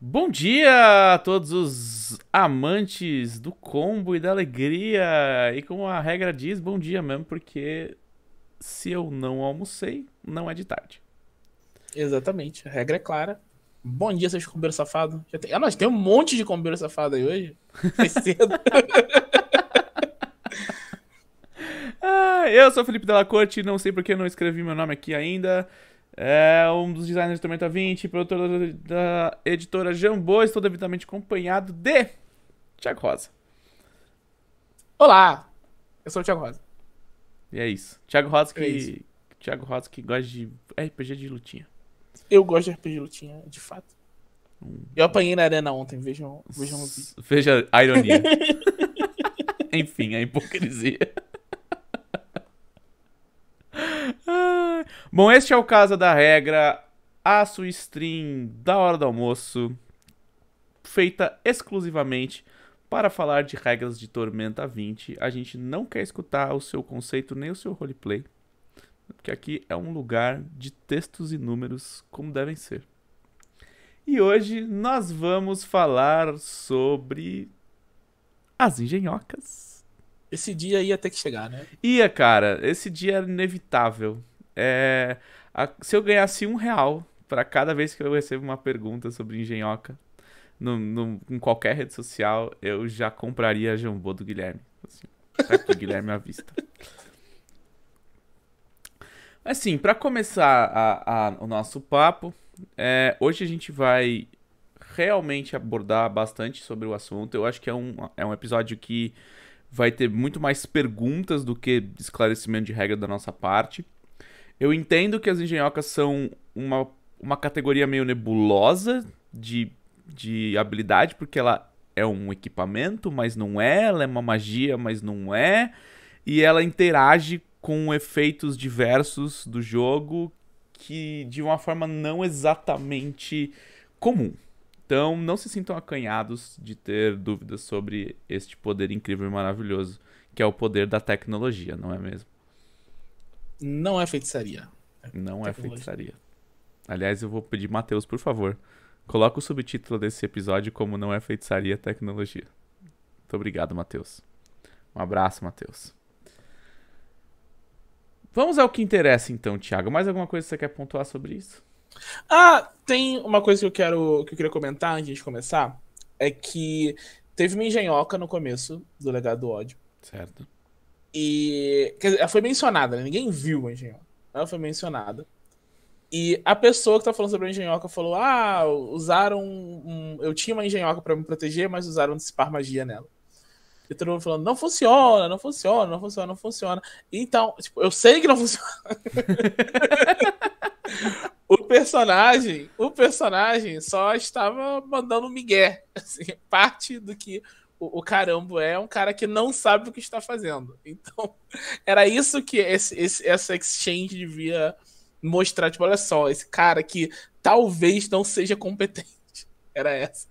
Bom dia a todos os amantes do combo e da alegria! E como a regra diz, bom dia mesmo, porque se eu não almocei, não é de tarde. Exatamente, a regra é clara. Bom dia, seus combeiros safados. Já tem... Ah, nós tem um monte de combeiros safado aí hoje. Foi cedo. ah, eu sou Felipe Della Corte, não sei porque não escrevi meu nome aqui ainda. É, um dos designers do Tormenta 20, produtor da editora Jambô. Estou devidamente acompanhado de Tiago Rosa. Olá, eu sou o Tiago Rosa. E é isso. Tiago Rosa que, é isso. Thiago Rosa que gosta de RPG de lutinha. Eu gosto de RPG de lutinha, de fato. Hum. Eu apanhei na arena ontem, vejam, vejam Veja a ironia. Enfim, a hipocrisia. ah. Bom, este é o caso da regra. A sua stream da hora do almoço, feita exclusivamente para falar de regras de Tormenta 20. A gente não quer escutar o seu conceito nem o seu roleplay, porque aqui é um lugar de textos e números como devem ser. E hoje nós vamos falar sobre as engenhocas. Esse dia ia ter que chegar, né? Ia, cara. Esse dia era inevitável é, a, se eu ganhasse um real para cada vez que eu recebo uma pergunta sobre engenhoca no, no, em qualquer rede social, eu já compraria a Jambô do Guilherme. Assim, Guilherme à vista. Assim, para começar a, a, o nosso papo, é, hoje a gente vai realmente abordar bastante sobre o assunto. Eu acho que é um, é um episódio que vai ter muito mais perguntas do que esclarecimento de regra da nossa parte. Eu entendo que as engenhocas são uma, uma categoria meio nebulosa de, de habilidade, porque ela é um equipamento, mas não é, ela é uma magia, mas não é, e ela interage com efeitos diversos do jogo que de uma forma não exatamente comum. Então, não se sintam acanhados de ter dúvidas sobre este poder incrível e maravilhoso, que é o poder da tecnologia, não é mesmo? Não é feitiçaria. É não é feitiçaria. Aliás, eu vou pedir, Matheus, por favor, coloca o subtítulo desse episódio como Não é Feitiçaria é Tecnologia. Muito obrigado, Matheus. Um abraço, Matheus. Vamos ao que interessa então, Thiago. Mais alguma coisa que você quer pontuar sobre isso? Ah, tem uma coisa que eu quero que eu queria comentar antes de começar, é que teve uma engenhoca no começo do Legado do Ódio. Certo. E. Quer dizer, ela foi mencionada, né? ninguém viu a engenhoca. Ela foi mencionada. E a pessoa que tá falando sobre a engenhoca falou: Ah, usaram. Um... eu tinha uma engenhoca para me proteger, mas usaram dissipar magia nela. E todo mundo falando: Não funciona, não funciona, não funciona, não funciona. Então, tipo, eu sei que não funciona. o personagem, o personagem só estava mandando migué. Assim, parte do que o, Carambo é um cara que não sabe o que está fazendo. Então, era isso que esse, esse, essa exchange devia mostrar. Tipo, olha só, esse cara que talvez não seja competente. Era essa.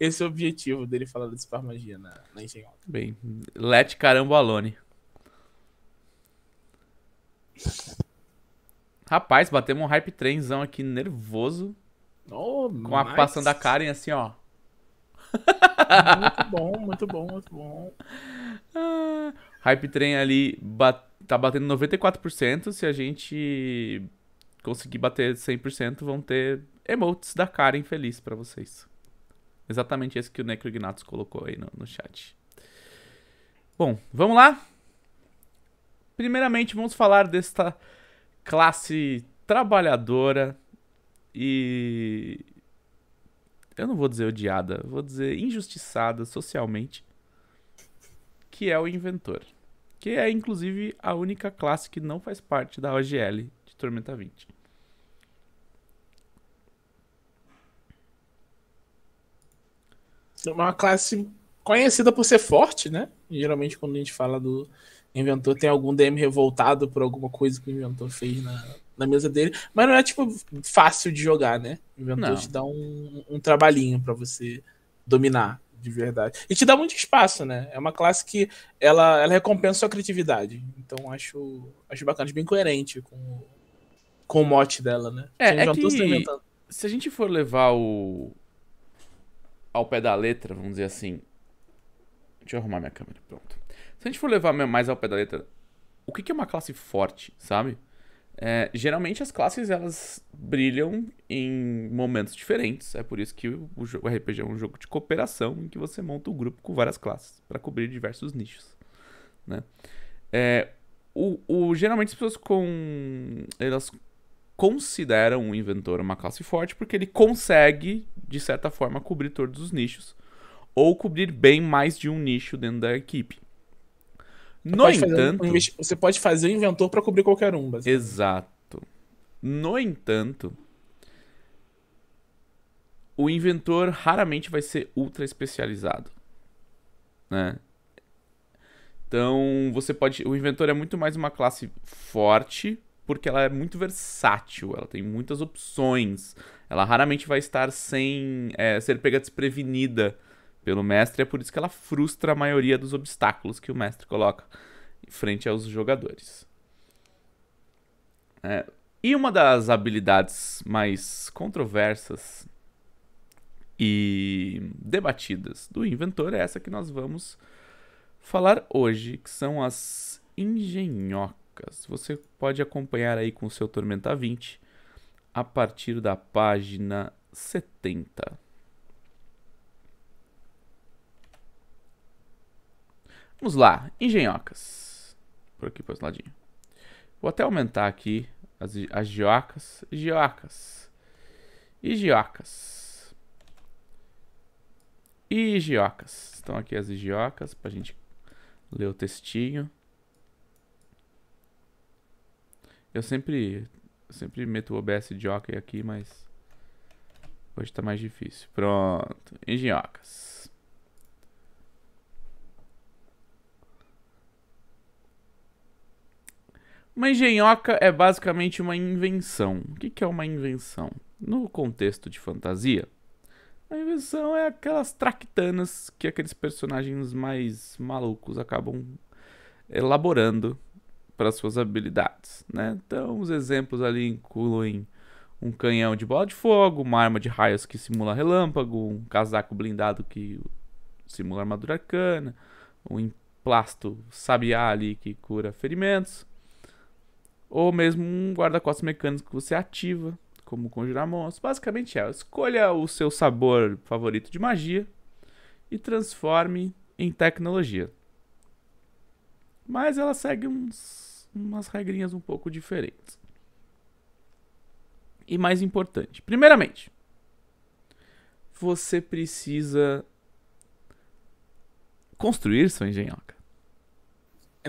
Esse é o objetivo dele falar de par magia na, na Bem, Let Carambo Alone. Rapaz, batemos um hype trenzão aqui nervoso. Oh, com a mas... passando a Karen assim, ó muito bom, muito bom, muito bom. Ah, Hype Train ali bat, tá batendo 94%. Se a gente conseguir bater 100%, vão ter emotes da cara infeliz para vocês. Exatamente esse que o Necrognatos colocou aí no, no chat. Bom, vamos lá? Primeiramente, vamos falar desta classe trabalhadora e eu não vou dizer odiada, vou dizer injustiçada socialmente, que é o Inventor. Que é, inclusive, a única classe que não faz parte da OGL de Tormenta 20. É uma classe conhecida por ser forte, né? Geralmente, quando a gente fala do Inventor, tem algum DM revoltado por alguma coisa que o Inventor fez na, na mesa dele. Mas não é, tipo, fácil de jogar, né? Inventou Ventus te dá um, um trabalhinho para você dominar de verdade. E te dá muito espaço, né? É uma classe que ela, ela recompensa a sua criatividade. Então acho, acho bacana, bem coerente com, com o mote dela, né? É, é que se a gente for levar o ao pé da letra, vamos dizer assim. Deixa eu arrumar minha câmera, pronto. Se a gente for levar mais ao pé da letra, o que é uma classe forte, sabe? É, geralmente as classes elas brilham em momentos diferentes. É por isso que o, o RPG é um jogo de cooperação em que você monta um grupo com várias classes para cobrir diversos nichos. Né? É, o, o, geralmente as pessoas com elas consideram o inventor uma classe forte porque ele consegue de certa forma cobrir todos os nichos ou cobrir bem mais de um nicho dentro da equipe. No entanto. Um, você pode fazer o inventor para cobrir qualquer um, basicamente. Exato. No entanto. O inventor raramente vai ser ultra especializado. Né? Então, você pode. O inventor é muito mais uma classe forte, porque ela é muito versátil, ela tem muitas opções. Ela raramente vai estar sem é, ser pega desprevenida pelo mestre, é por isso que ela frustra a maioria dos obstáculos que o mestre coloca em frente aos jogadores. É, e uma das habilidades mais controversas e debatidas do inventor é essa que nós vamos falar hoje, que são as engenhocas. Você pode acompanhar aí com o seu Tormenta 20 a partir da página 70. Vamos lá, engenhocas. Por aqui, para esse ladinho. Vou até aumentar aqui as, as giocas. Giocas. E giocas. E giocas. Estão aqui as giocas para a gente ler o textinho. Eu sempre, sempre meto o OBS jockey aqui, mas hoje está mais difícil. Pronto, engenhocas. Uma engenhoca é basicamente uma invenção. O que é uma invenção? No contexto de fantasia, a invenção é aquelas tractanas que aqueles personagens mais malucos acabam elaborando para suas habilidades. Né? Então, os exemplos ali incluem um canhão de bola de fogo, uma arma de raios que simula relâmpago, um casaco blindado que simula armadura arcana, um emplasto sabiá ali que cura ferimentos ou mesmo um guarda-costas mecânico que você ativa, como conjurar monstros. Basicamente é, escolha o seu sabor favorito de magia e transforme em tecnologia. Mas ela segue uns, umas regrinhas um pouco diferentes. E mais importante, primeiramente, você precisa construir sua engenhoca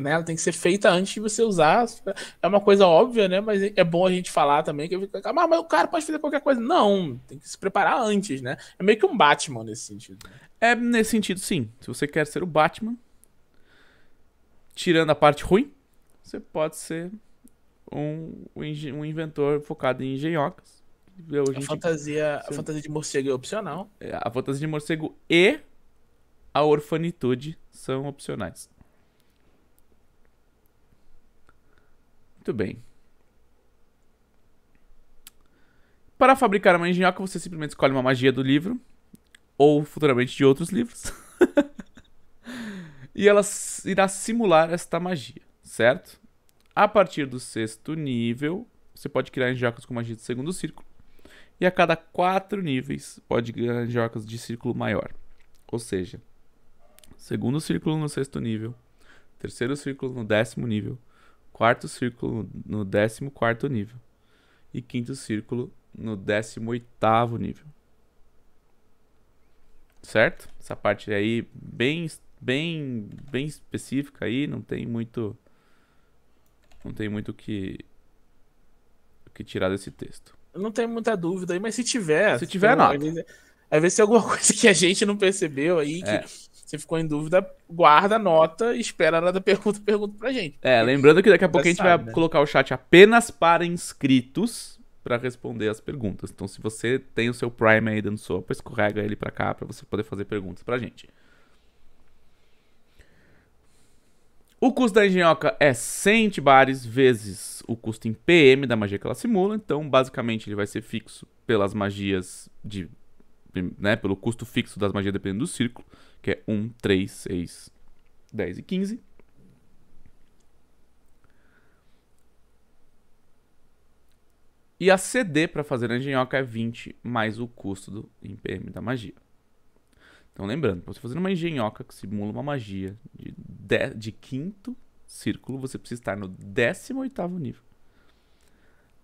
né, ela tem que ser feita antes de você usar. É uma coisa óbvia, né? Mas é bom a gente falar também que ah, mas o cara pode fazer qualquer coisa. Não, tem que se preparar antes, né? É meio que um Batman nesse sentido. Né? É nesse sentido, sim. Se você quer ser o Batman, tirando a parte ruim, você pode ser um, um inventor focado em engenhocas. a, gente, fantasia, a fantasia de morcego é opcional. É, a fantasia de morcego e a orfanitude são opcionais. Muito bem. Para fabricar uma engenhoca, você simplesmente escolhe uma magia do livro, ou futuramente de outros livros, e ela irá simular esta magia, certo? A partir do sexto nível, você pode criar engenhocas com magia do segundo círculo, e a cada quatro níveis pode criar engenhocas de círculo maior. Ou seja, segundo círculo no sexto nível, terceiro círculo no décimo nível, quarto círculo no décimo quarto nível e quinto círculo no décimo oitavo nível. Certo? Essa parte aí bem bem bem específica aí, não tem muito não tem muito que que tirar desse texto. Não tem muita dúvida aí, mas se tiver, se tiver não, às ver tem é alguma coisa que a gente não percebeu aí que é. Você ficou em dúvida, guarda a nota, espera a hora da pergunta, pergunta pra gente. É, lembrando que daqui a pouco a gente sabe, vai né? colocar o chat apenas para inscritos para responder as perguntas. Então, se você tem o seu Prime aí dando sopa, escorrega ele para cá para você poder fazer perguntas pra gente. O custo da engenhoca é 100 bares vezes o custo em PM da magia que ela simula. Então, basicamente, ele vai ser fixo pelas magias de. Né, pelo custo fixo das magias dependendo do círculo que é 1, 3, 6, 10 e 15. E a CD para fazer a engenhoca é 20 mais o custo do IPM da magia. Então lembrando, para você fazer uma engenhoca que simula uma magia de, de, de quinto círculo, você precisa estar no 18 nível.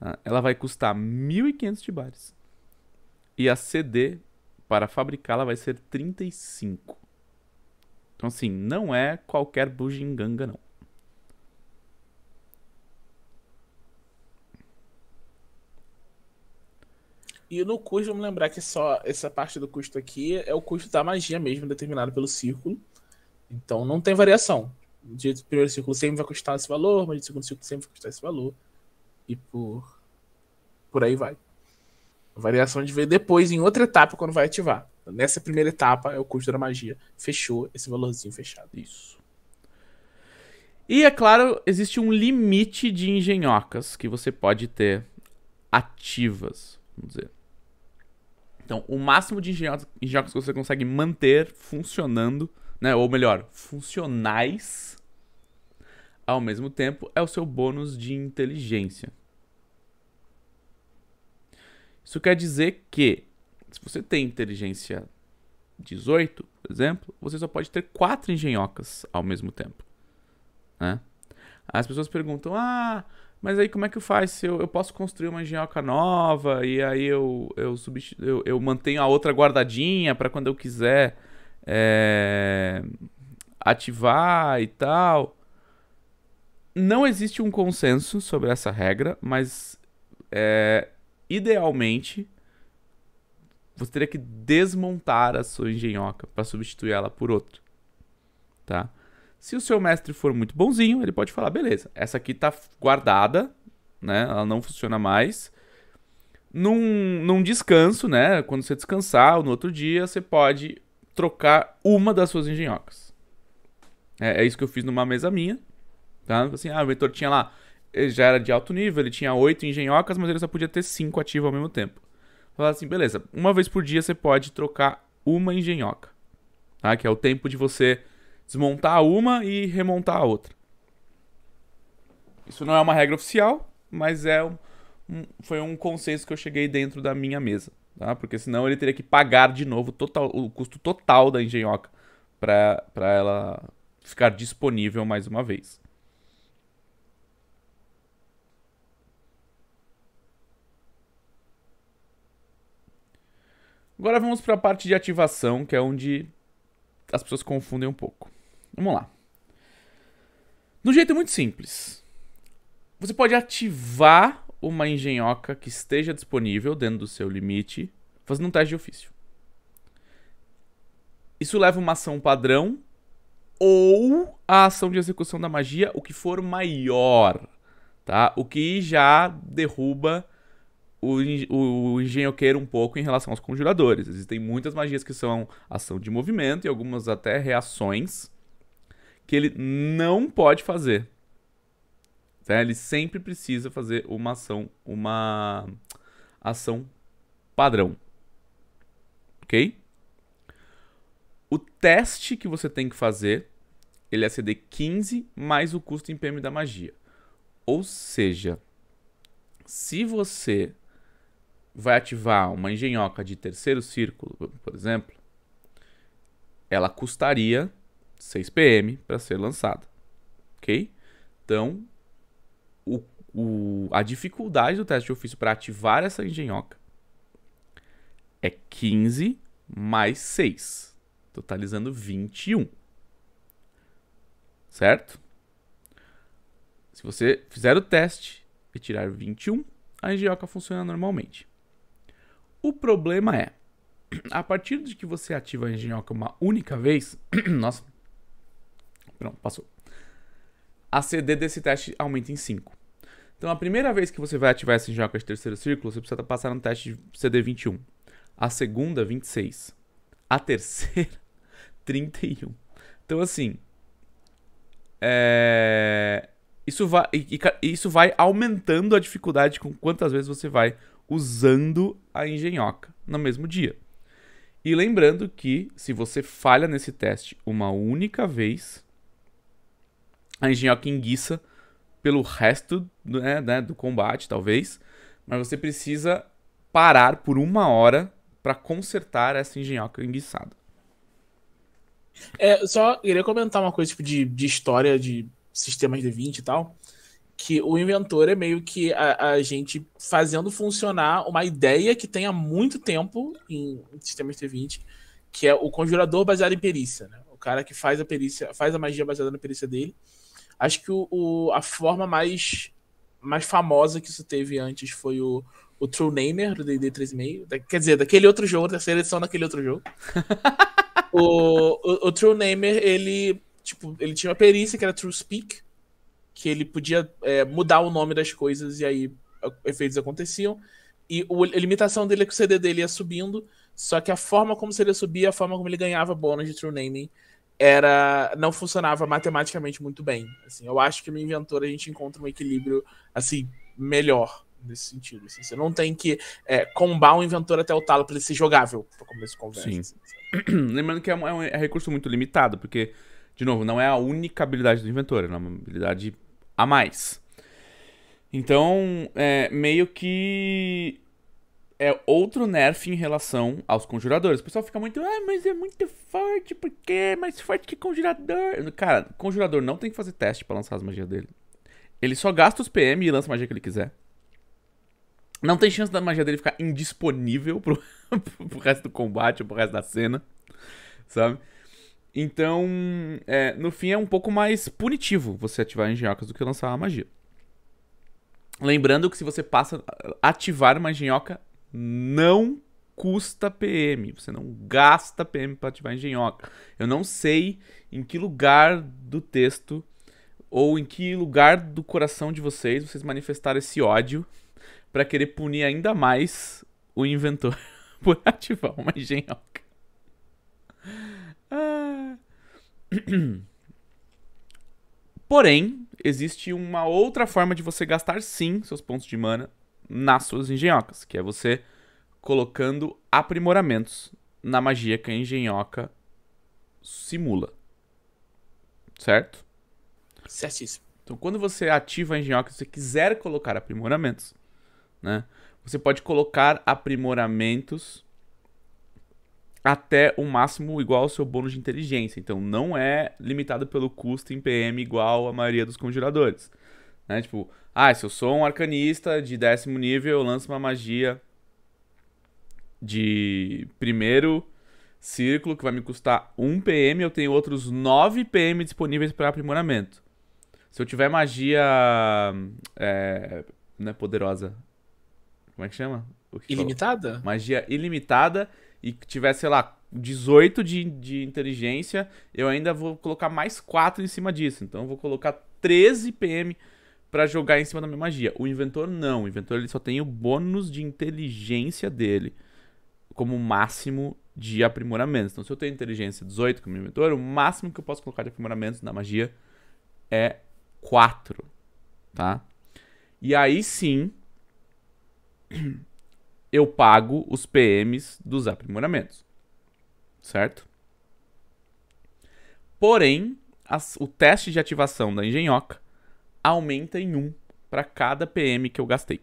Ah, ela vai custar 1.500 de bares. E a CD para fabricá-la vai ser 35. Então, assim, não é qualquer bugiganga, não. E no custo, vamos lembrar que só essa parte do custo aqui é o custo da magia mesmo, determinado pelo círculo. Então não tem variação. do primeiro círculo sempre vai custar esse valor, mas do segundo círculo sempre vai custar esse valor. E por, por aí vai. A variação de ver depois, em outra etapa, quando vai ativar. Nessa primeira etapa é o custo da magia. Fechou esse valorzinho fechado. Isso. E é claro, existe um limite de engenhocas que você pode ter ativas, vamos dizer. Então, o máximo de engenhocas, engenhocas que você consegue manter funcionando, né, ou melhor, funcionais ao mesmo tempo é o seu bônus de inteligência. Isso quer dizer que se você tem inteligência 18, por exemplo, você só pode ter quatro engenhocas ao mesmo tempo. Né? As pessoas perguntam: ah, mas aí como é que eu faço? Se eu, eu posso construir uma engenhoca nova e aí eu, eu, eu, eu mantenho a outra guardadinha para quando eu quiser é, ativar e tal. Não existe um consenso sobre essa regra, mas é, idealmente você teria que desmontar a sua engenhoca para substituir ela por outra, tá? Se o seu mestre for muito bonzinho, ele pode falar, beleza, essa aqui tá guardada, né? Ela não funciona mais. Num, num descanso, né? Quando você descansar ou no outro dia, você pode trocar uma das suas engenhocas. É, é isso que eu fiz numa mesa minha, tá? Assim, ah, o mentor tinha lá, ele já era de alto nível, ele tinha oito engenhocas, mas ele só podia ter cinco ativas ao mesmo tempo. Falar assim, beleza, uma vez por dia você pode trocar uma engenhoca, tá? Que é o tempo de você desmontar uma e remontar a outra. Isso não é uma regra oficial, mas é um, um, foi um consenso que eu cheguei dentro da minha mesa, tá? Porque senão ele teria que pagar de novo total, o custo total da engenhoca para ela ficar disponível mais uma vez. Agora vamos para a parte de ativação, que é onde as pessoas confundem um pouco. Vamos lá. No jeito jeito muito simples, você pode ativar uma engenhoca que esteja disponível dentro do seu limite, fazendo um teste de ofício. Isso leva uma ação padrão ou a ação de execução da magia, o que for maior, tá? O que já derruba o, o engenhoqueiro um pouco em relação aos conjuradores. Existem muitas magias que são ação de movimento e algumas até reações que ele não pode fazer. Tá? Ele sempre precisa fazer uma ação, uma ação padrão. Ok? O teste que você tem que fazer, ele é CD 15 mais o custo em PM da magia. Ou seja, se você vai ativar uma engenhoca de terceiro círculo, por exemplo, ela custaria 6 PM para ser lançada. Ok? Então, o, o, a dificuldade do teste de ofício para ativar essa engenhoca é 15 mais 6, totalizando 21. Certo? Se você fizer o teste e tirar 21, a engenhoca funciona normalmente. O problema é, a partir de que você ativa a engenhoca uma única vez, nossa, pronto, passou. A CD desse teste aumenta em 5. Então, a primeira vez que você vai ativar essa engenhoca de terceiro círculo, você precisa passar no teste de CD 21. A segunda, 26. A terceira, 31. Então, assim, é... isso, vai, isso vai aumentando a dificuldade com quantas vezes você vai usando a engenhoca no mesmo dia. E lembrando que se você falha nesse teste uma única vez, a engenhoca enguiça pelo resto né, né, do combate, talvez, mas você precisa parar por uma hora para consertar essa engenhoca enguiçada. É, só queria comentar uma coisa tipo, de, de história de sistemas D20 e tal que o inventor é meio que a, a, gente fazendo funcionar uma ideia que tem há muito tempo em sistemas T20, que é o conjurador baseado em perícia, né? O cara que faz a perícia, faz a magia baseada na perícia dele. Acho que o, o a forma mais, mais famosa que isso teve antes foi o, o True Namer do D&D 3.5, quer dizer, daquele outro jogo, da seleção daquele outro jogo. o, o, o True Namer, ele, tipo, ele tinha uma perícia que era True Speak, que ele podia é, mudar o nome das coisas e aí efeitos aconteciam. E o, a limitação dele é que o CD dele ia subindo, só que a forma como o CD subia, a forma como ele ganhava bônus de True Naming, era, não funcionava matematicamente muito bem. Assim, eu acho que no Inventor a gente encontra um equilíbrio assim melhor nesse sentido. Assim, você não tem que é, combar inventor até o talo para ele ser jogável para começo de conversa. Sim. Assim. Lembrando que é, é um, é um, recurso muito limitado, porque, de novo, não é a única habilidade do inventor, é uma habilidade a mais. Então, é, meio que é outro nerf em relação aos conjuradores. O pessoal fica muito, ah, mas é muito forte, porque é mais forte que conjurador. Cara, conjurador não tem que fazer teste para lançar as magias dele. Ele só gasta os PM e lança a magia que ele quiser. Não tem chance da magia dele ficar indisponível pro, pro resto do combate, ou pro resto da cena, sabe? Então, é, no fim é um pouco mais punitivo você ativar engenhocas do que lançar uma magia. Lembrando que se você passa ativar uma engenhoca, não custa PM. Você não gasta PM para ativar engenhoca. Eu não sei em que lugar do texto ou em que lugar do coração de vocês vocês manifestaram esse ódio para querer punir ainda mais o inventor por ativar uma engenhoca. Porém, existe uma outra forma de você gastar sim seus pontos de mana nas suas engenhocas, que é você colocando aprimoramentos na magia que a engenhoca simula. Certo? Certíssimo. Então, quando você ativa a engenhoca e você quiser colocar aprimoramentos, né? Você pode colocar aprimoramentos até o máximo igual ao seu bônus de inteligência. Então não é limitado pelo custo em PM igual a maioria dos conjuradores. Né? Tipo, ah, se eu sou um arcanista de décimo nível, eu lanço uma magia de primeiro círculo que vai me custar 1 PM, eu tenho outros 9 PM disponíveis para aprimoramento. Se eu tiver magia é, é poderosa, como é que chama? ilimitada? Falou? Magia ilimitada, e tiver, sei lá, 18 de, de inteligência, eu ainda vou colocar mais 4 em cima disso. Então eu vou colocar 13 PM para jogar em cima da minha magia. O inventor não, o inventor ele só tem o bônus de inteligência dele como máximo de aprimoramentos. Então se eu tenho inteligência 18 como inventor, o máximo que eu posso colocar de aprimoramentos na magia é 4, tá? E aí sim, eu pago os PMs dos aprimoramentos. Certo? Porém, as, o teste de ativação da engenhoca aumenta em 1 para cada PM que eu gastei.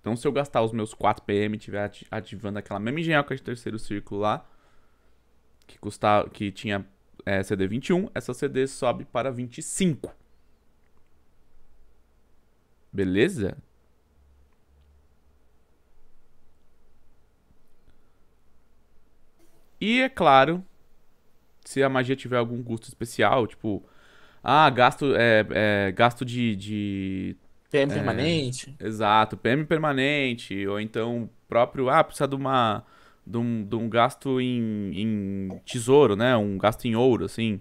Então, se eu gastar os meus 4 PM e estiver ativando aquela mesma engenhoca de terceiro círculo lá, que, custava, que tinha é, CD 21, essa CD sobe para 25. Beleza? E é claro, se a magia tiver algum custo especial, tipo, ah, gasto, é, é gasto de, de PM é, permanente. Exato, PM permanente, ou então próprio, ah, precisa de uma de um, de um gasto em, em, tesouro, né? Um gasto em ouro, assim.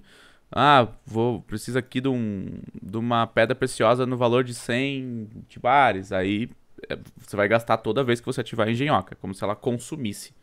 Ah, vou precisa aqui de, um, de uma pedra preciosa no valor de 100 bares Aí é, você vai gastar toda vez que você ativar a engenhoca, como se ela consumisse.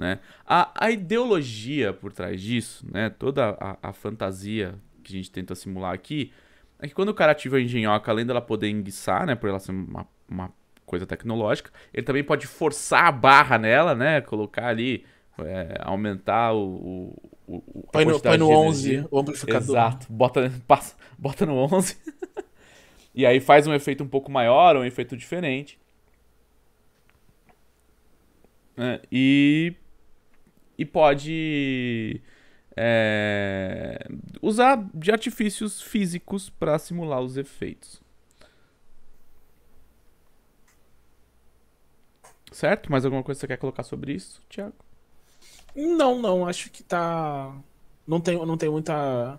Né? A, a ideologia por trás disso, né? toda a, a fantasia que a gente tenta simular aqui, é que quando o cara ativa a engenhoca, além dela poder enguiçar, né? Por ela ser uma, uma coisa tecnológica, ele também pode forçar a barra nela, né? Colocar ali, é, aumentar o. o, põe no, no 11, o amplificador. Exato, bota, passa, bota no 11. e aí faz um efeito um pouco maior, um efeito diferente. É, e e pode é, usar de artifícios físicos para simular os efeitos. Certo? Mais alguma coisa que você quer colocar sobre isso, Thiago? Não, não. Acho que tá. Não tem, não tem muita.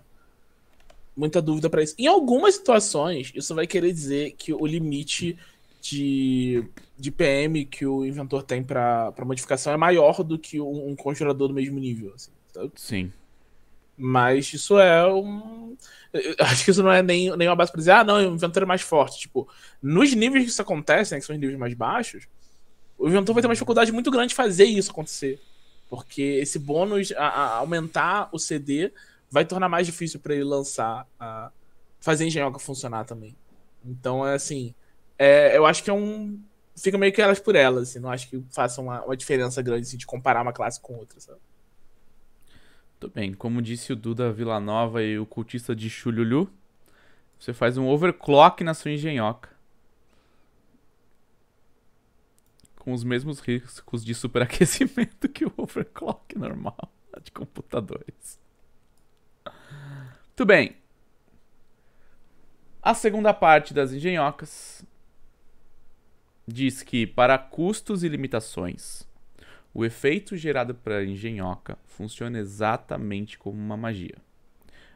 Muita dúvida para isso. Em algumas situações, isso vai querer dizer que o limite de, de PM que o inventor tem para modificação é maior do que um, um do mesmo nível. Assim, Sim. Mas isso é um. Eu acho que isso não é nem, nem uma base pra dizer, ah, não, o é inventor é mais forte. Tipo, nos níveis que isso acontece, né, que são os níveis mais baixos, o inventor vai ter uma dificuldade muito grande de fazer isso acontecer. Porque esse bônus, a, a aumentar o CD, vai tornar mais difícil para ele lançar, a, fazer a engenhoca funcionar também. Então, é assim, é, eu acho que é um. Fica meio que elas por elas, assim. Não acho que faça uma, uma diferença grande assim, de comparar uma classe com outra, sabe? Muito bem. Como disse o Duda Villanova e o cultista de Chululu, você faz um overclock na sua engenhoca. Com os mesmos riscos de superaquecimento que o overclock normal de computadores. Muito bem. A segunda parte das engenhocas diz que, para custos e limitações, o efeito gerado pela engenhoca funciona exatamente como uma magia.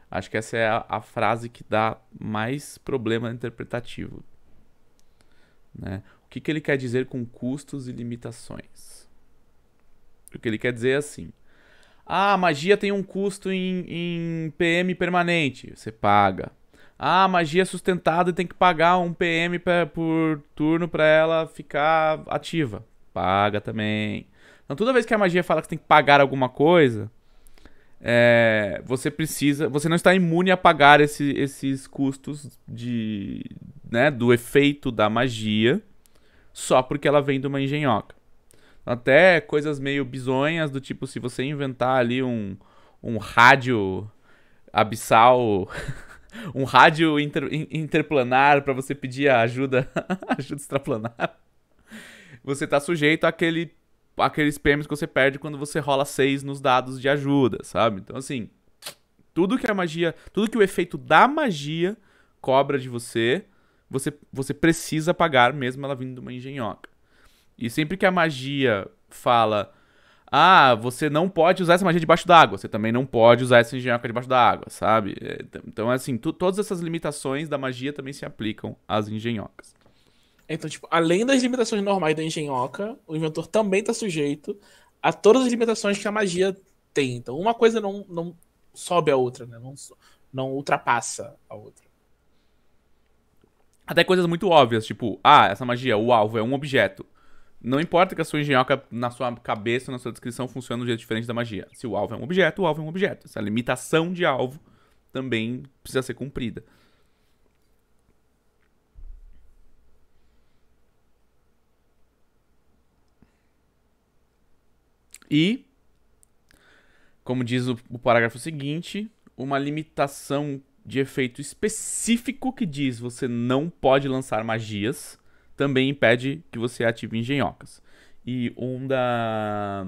Acho que essa é a, a frase que dá mais problema interpretativo. Né? O que, que ele quer dizer com custos e limitações? O que ele quer dizer é assim. Ah, a magia tem um custo em, em PM permanente. Você paga. Ah, magia sustentada e tem que pagar um PM pra, por turno pra ela ficar ativa. Paga também. Então toda vez que a magia fala que você tem que pagar alguma coisa, é, você precisa. Você não está imune a pagar esse, esses custos de, né, do efeito da magia só porque ela vem de uma engenhoca. Até coisas meio bizonhas, do tipo, se você inventar ali um, um rádio abissal um rádio inter, interplanar para você pedir ajuda, ajuda extraplanar, você está sujeito àquele, àqueles prêmios que você perde quando você rola 6 nos dados de ajuda, sabe? Então, assim, tudo que a magia, tudo que o efeito da magia cobra de você, você, você precisa pagar, mesmo ela vindo de uma engenhoca. E sempre que a magia fala ah, você não pode usar essa magia debaixo d'água. Você também não pode usar essa engenhoca debaixo d'água, sabe? É, então, assim, tu, todas essas limitações da magia também se aplicam às engenhocas. Então, tipo, além das limitações normais da engenhoca, o inventor também está sujeito a todas as limitações que a magia tem. Então, uma coisa não, não sobe a outra, né? Não, não ultrapassa a outra. Até coisas muito óbvias, tipo, ah, essa magia, o alvo é um objeto. Não importa que a sua engenhoca na sua cabeça, na sua descrição, funcione de um jeito diferente da magia. Se o alvo é um objeto, o alvo é um objeto. Essa limitação de alvo também precisa ser cumprida. E, como diz o, o parágrafo seguinte, uma limitação de efeito específico que diz você não pode lançar magias também impede que você ative engenhocas. E um da.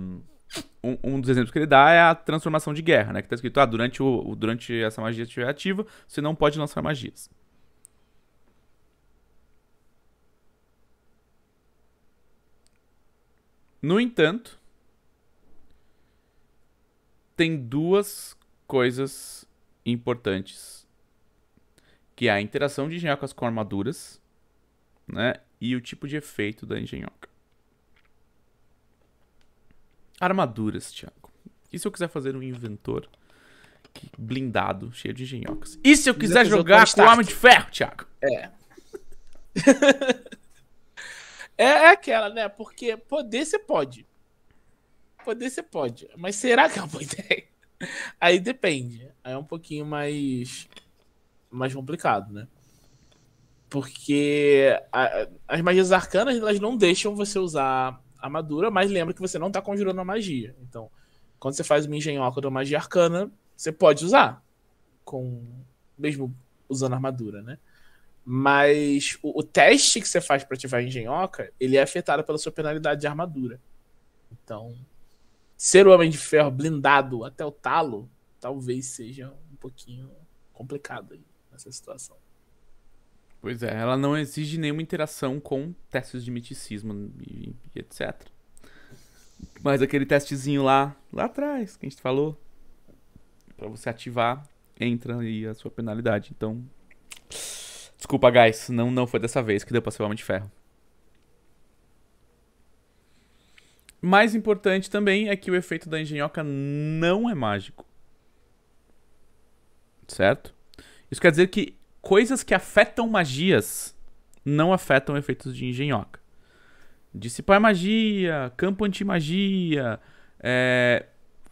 Um, um, dos exemplos que ele dá é a transformação de guerra, né? Que tá escrito, ah, durante, o, durante essa magia estiver ativa, você não pode lançar magias. No entanto, tem duas coisas importantes, que é a interação de engenhocas com armaduras, né? e o tipo de efeito da engenhoca. Armaduras, Thiago. E se eu quiser fazer um inventor blindado, cheio de engenhocas? E se eu quiser eu jogar com arma de ferro, Thiago? É. é. é aquela, né? Porque poder você pode. Poder você pode. Mas será que é uma boa ideia? Aí depende. Aí é um pouquinho mais. mais complicado, né? Porque a, as magias arcanas elas não deixam você usar armadura, mas lembra que você não está conjurando a magia. Então, quando você faz uma engenhoca da magia arcana, você pode usar. Com. Mesmo usando armadura, né? Mas o, o teste que você faz para ativar a engenhoca, ele é afetado pela sua penalidade de armadura. Então, ser o Homem de Ferro blindado até o talo, talvez seja um pouquinho complicado nessa situação. Pois é, ela não exige nenhuma interação com testes de miticismo e, e etc. Mas aquele testezinho lá, lá atrás, que a gente falou, para você ativar, entra aí a sua penalidade. Então, desculpa, guys, não, não foi dessa vez que deu pra ser o Homem de Ferro. Mais importante também é que o efeito da engenhoca não é mágico. Certo? Isso quer dizer que coisas que afetam magias não afetam efeitos de engenhoca. Dissipar magia, campo anti-magia, é,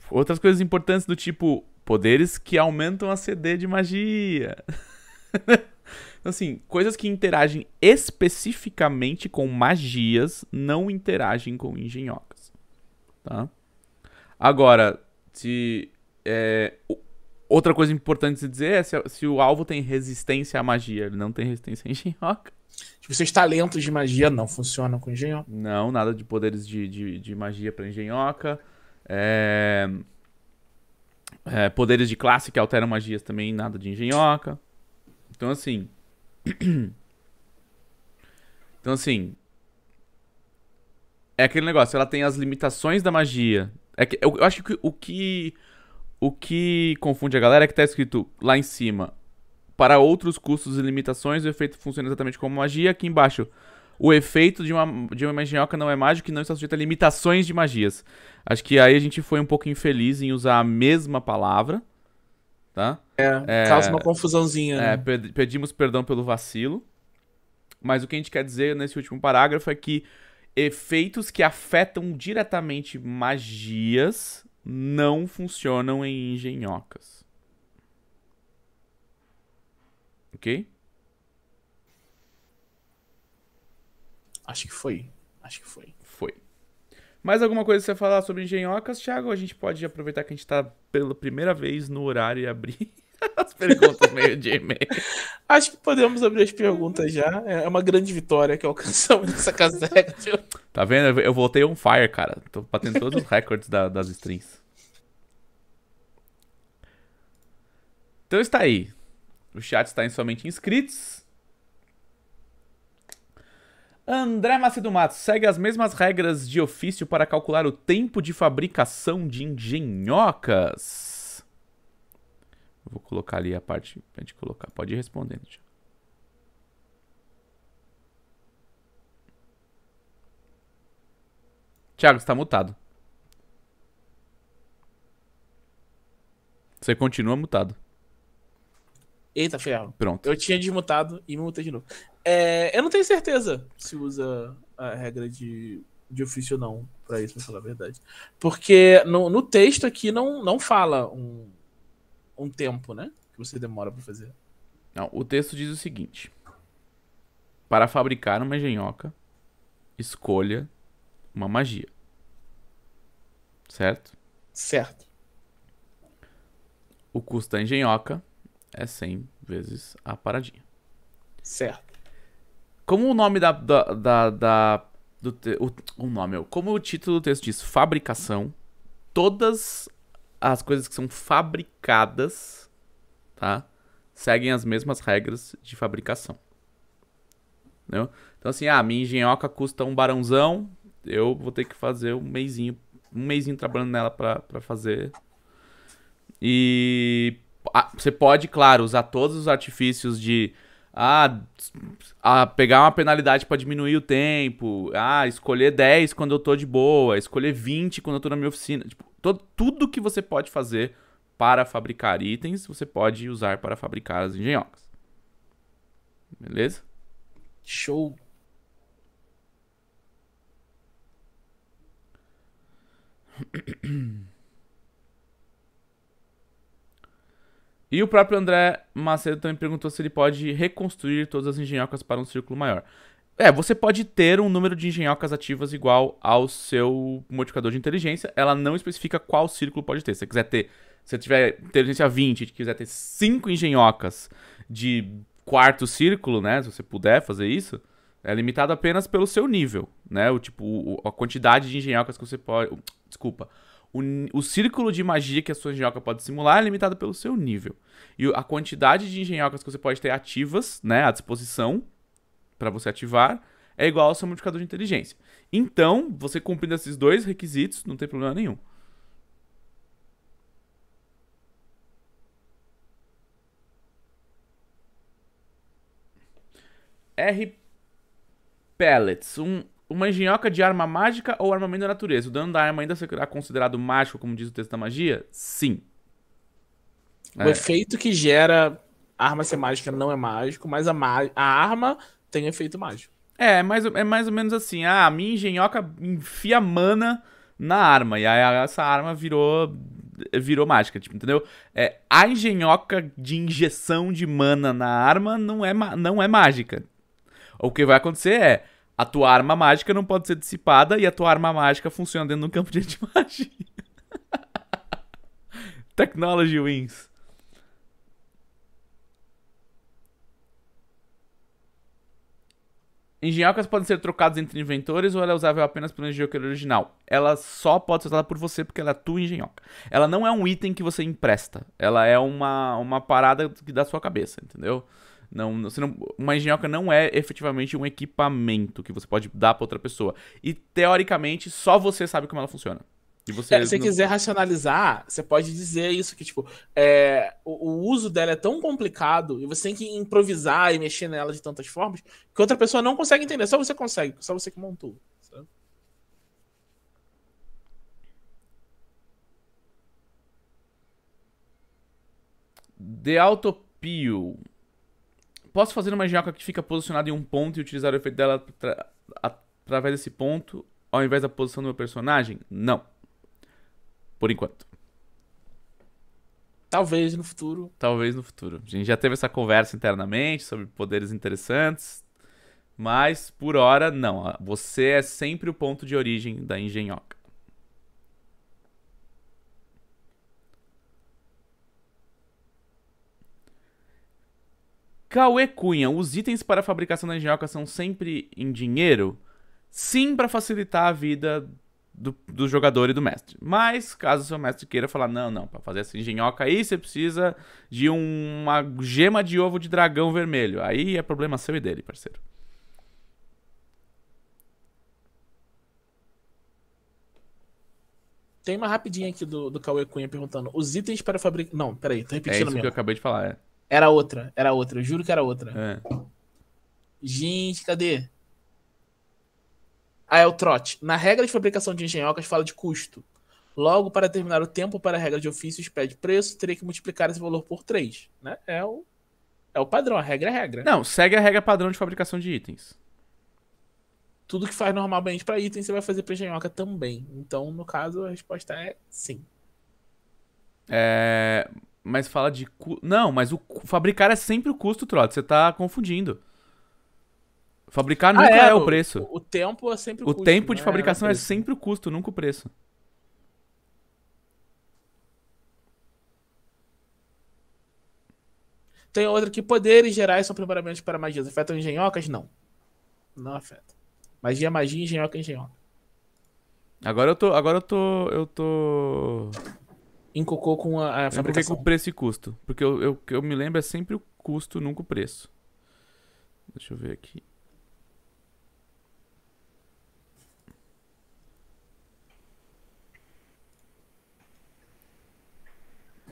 outras coisas importantes do tipo poderes que aumentam a CD de magia. Então, assim, coisas que interagem especificamente com magias não interagem com engenhocas. Tá? Agora, se. É, Outra coisa importante de dizer é se, se, o alvo tem resistência à magia. Ele não tem resistência à engenhoca. Tipo, seus talentos de magia não funcionam com engenhoca. Não, nada de poderes de, de, de magia para engenhoca. É... É, poderes de classe que alteram magias também, nada de engenhoca. Então, assim. então, assim. É aquele negócio, ela tem as limitações da magia. É que, eu, eu acho que o que o que confunde a galera é que tá escrito lá em cima. Para outros custos e limitações, o efeito funciona exatamente como magia. Aqui embaixo, o efeito de uma, de uma magioca não é mágico e não está sujeito a limitações de magias. Acho que aí a gente foi um pouco infeliz em usar a mesma palavra, tá? É, é causa uma confusãozinha. É, né? ped pedimos perdão pelo vacilo. Mas o que a gente quer dizer nesse último parágrafo é que efeitos que afetam diretamente magias não funcionam em engenhocas. Ok? Acho que foi. Acho que foi. Foi. Mais alguma coisa que você falar sobre engenhocas, Thiago? A gente pode aproveitar que a gente tá pela primeira vez no horário e abrir. As perguntas meio de e-mail. Acho que podemos abrir as perguntas já. É, é uma grande vitória que alcançamos nessa caseta. Tá vendo? Eu voltei on fire, cara. Tô batendo todos os recordes da, das strings. Então está aí. O chat está em somente inscritos. André Macedo Matos segue as mesmas regras de ofício para calcular o tempo de fabricação de engenhocas. Vou colocar ali a parte pra gente colocar. Pode ir respondendo já. Thiago, está mutado. Você continua mutado. Eita, ferro. Pronto. Eu tinha desmutado e me mutei de novo. É, eu não tenho certeza se usa a regra de, de ofício ou não para isso, pra falar a verdade. Porque no, no texto aqui não, não fala um, um tempo, né? Que você demora para fazer. Não, o texto diz o seguinte: Para fabricar uma genhoca, escolha uma magia. Certo? Certo. O custo da engenhoca é 100 vezes a paradinha. Certo. Como o nome da. da, da, da do te, o, o nome, como o título do texto diz, fabricação, todas as coisas que são fabricadas, tá? Seguem as mesmas regras de fabricação. Entendeu? Então assim, ah, minha engenhoca custa um barãozão, eu vou ter que fazer um mêsinho, um mêsinho trabalhando nela para fazer. E você pode, claro, usar todos os artifícios de ah, pegar uma penalidade para diminuir o tempo, ah, escolher 10 quando eu tô de boa, escolher 20 quando eu tô na minha oficina. Tipo, Todo, tudo que você pode fazer para fabricar itens, você pode usar para fabricar as engenhocas. Beleza? Show! E o próprio André Macedo também perguntou se ele pode reconstruir todas as engenhocas para um círculo maior. É, você pode ter um número de engenhocas ativas igual ao seu modificador de inteligência. Ela não especifica qual círculo pode ter. Se você quiser ter. Se tiver inteligência 20 e quiser ter 5 engenhocas de quarto círculo, né? Se você puder fazer isso, é limitado apenas pelo seu nível, né? O tipo, a quantidade de engenhocas que você pode. Desculpa. O, o, círculo de magia que a sua engenhoca pode simular é limitado pelo seu nível. E a quantidade de engenhocas que você pode ter ativas, né, à disposição, para você ativar é igual ao seu modificador de inteligência. Então, você cumprindo esses dois requisitos, não tem problema nenhum. R Pellets, um, uma engenhoca de arma mágica ou armamento da natureza. O dano da arma ainda será considerado mágico, como diz o texto da magia? Sim. O é. efeito que gera a arma ser mágica não é mágico, mas a, a arma tem efeito mágico. É, é mais, é mais ou menos assim. Ah, a minha engenhoca enfia mana na arma. E aí essa arma virou virou mágica, tipo, entendeu? É, a engenhoca de injeção de mana na arma não é, não é mágica. O que vai acontecer é, a tua arma mágica não pode ser dissipada e a tua arma mágica funciona dentro de um campo de antimagia. Technology wins. Engenhocas podem ser trocadas entre inventores ou ela é usável apenas pelo engenhoqueiro original? Ela só pode ser usada por você porque ela é tua engenhoca. Ela não é um item que você empresta. Ela é uma, uma parada da sua cabeça, entendeu? Não, você não, uma engenhoca não é efetivamente um equipamento que você pode dar para outra pessoa. E teoricamente só você sabe como ela funciona. Você é, se não... quiser racionalizar, você pode dizer isso, que tipo, é, o, o, uso dela é tão complicado e você tem que improvisar e mexer nela de tantas formas que outra pessoa não consegue entender, só você consegue, só você que montou. Sabe? The Autopio. Posso fazer uma jaca que fica posicionada em um ponto e utilizar o efeito dela através desse ponto ao invés da posição do meu personagem? Não. Por enquanto. Talvez no futuro. Talvez no futuro. A gente já teve essa conversa internamente sobre poderes interessantes, mas por hora não. Você é sempre o ponto de origem da engenhoca. Cauê Cunha, os itens para a fabricação da engenhoca são sempre em dinheiro? Sim, para facilitar a vida do, do jogador e do mestre. Mas, caso o seu mestre queira falar, não, não, para fazer essa engenhoca aí, você precisa de uma gema de ovo de dragão vermelho. Aí é problema seu e dele, parceiro. Tem uma rapidinha aqui do, do Cauê Cunha perguntando. Os itens para fabricar. Não, peraí, tô repetindo é isso mesmo. que eu acabei de falar, é. Era outra, era outra, eu juro que era outra. É. Gente, cadê? Ah, é o trote. Na regra de fabricação de engenhocas fala de custo. Logo, para determinar o tempo para a regra de ofício, pede preço, teria que multiplicar esse valor por 3. Né? É, o, é o padrão, a regra é a regra. Não, segue a regra padrão de fabricação de itens. Tudo que faz normalmente para itens, você vai fazer para engenhoca também. Então, no caso, a resposta é sim. É... Mas fala de. Cu... Não, mas o fabricar é sempre o custo, Trot. Você tá confundindo. Fabricar ah, nunca ah, é, é, o preço. O, o, tempo é sempre o, o custo. O tempo de né? fabricação é, é sempre o custo, nunca o preço. Tem outra que poderes gerais são aprimoramentos para magias. Afetam engenhocas? Não. Não afeta. Magia, magia, engenhoca, engenhoca. Agora eu tô. Agora eu tô. Eu tô. Encocou com a, a fabricação. Eu com preço e custo. Porque eu, eu, eu me lembro é sempre o custo, nunca o preço. Deixa eu ver aqui.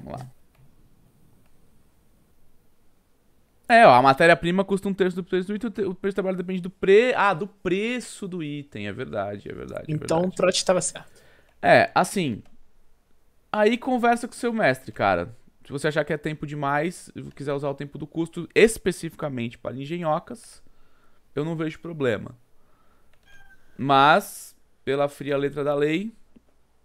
Vamos lá. É, ó, a matéria-prima custa um terço do preço do item, o preço do trabalho depende do pre... Ah, do preço do item, é verdade, é verdade. É então é verdade. o trote estava certo. É, assim, aí conversa com o seu mestre, cara. Se você achar que é tempo demais, quiser usar o tempo do custo especificamente para engenhocas, eu não vejo problema. Mas, pela fria letra da lei,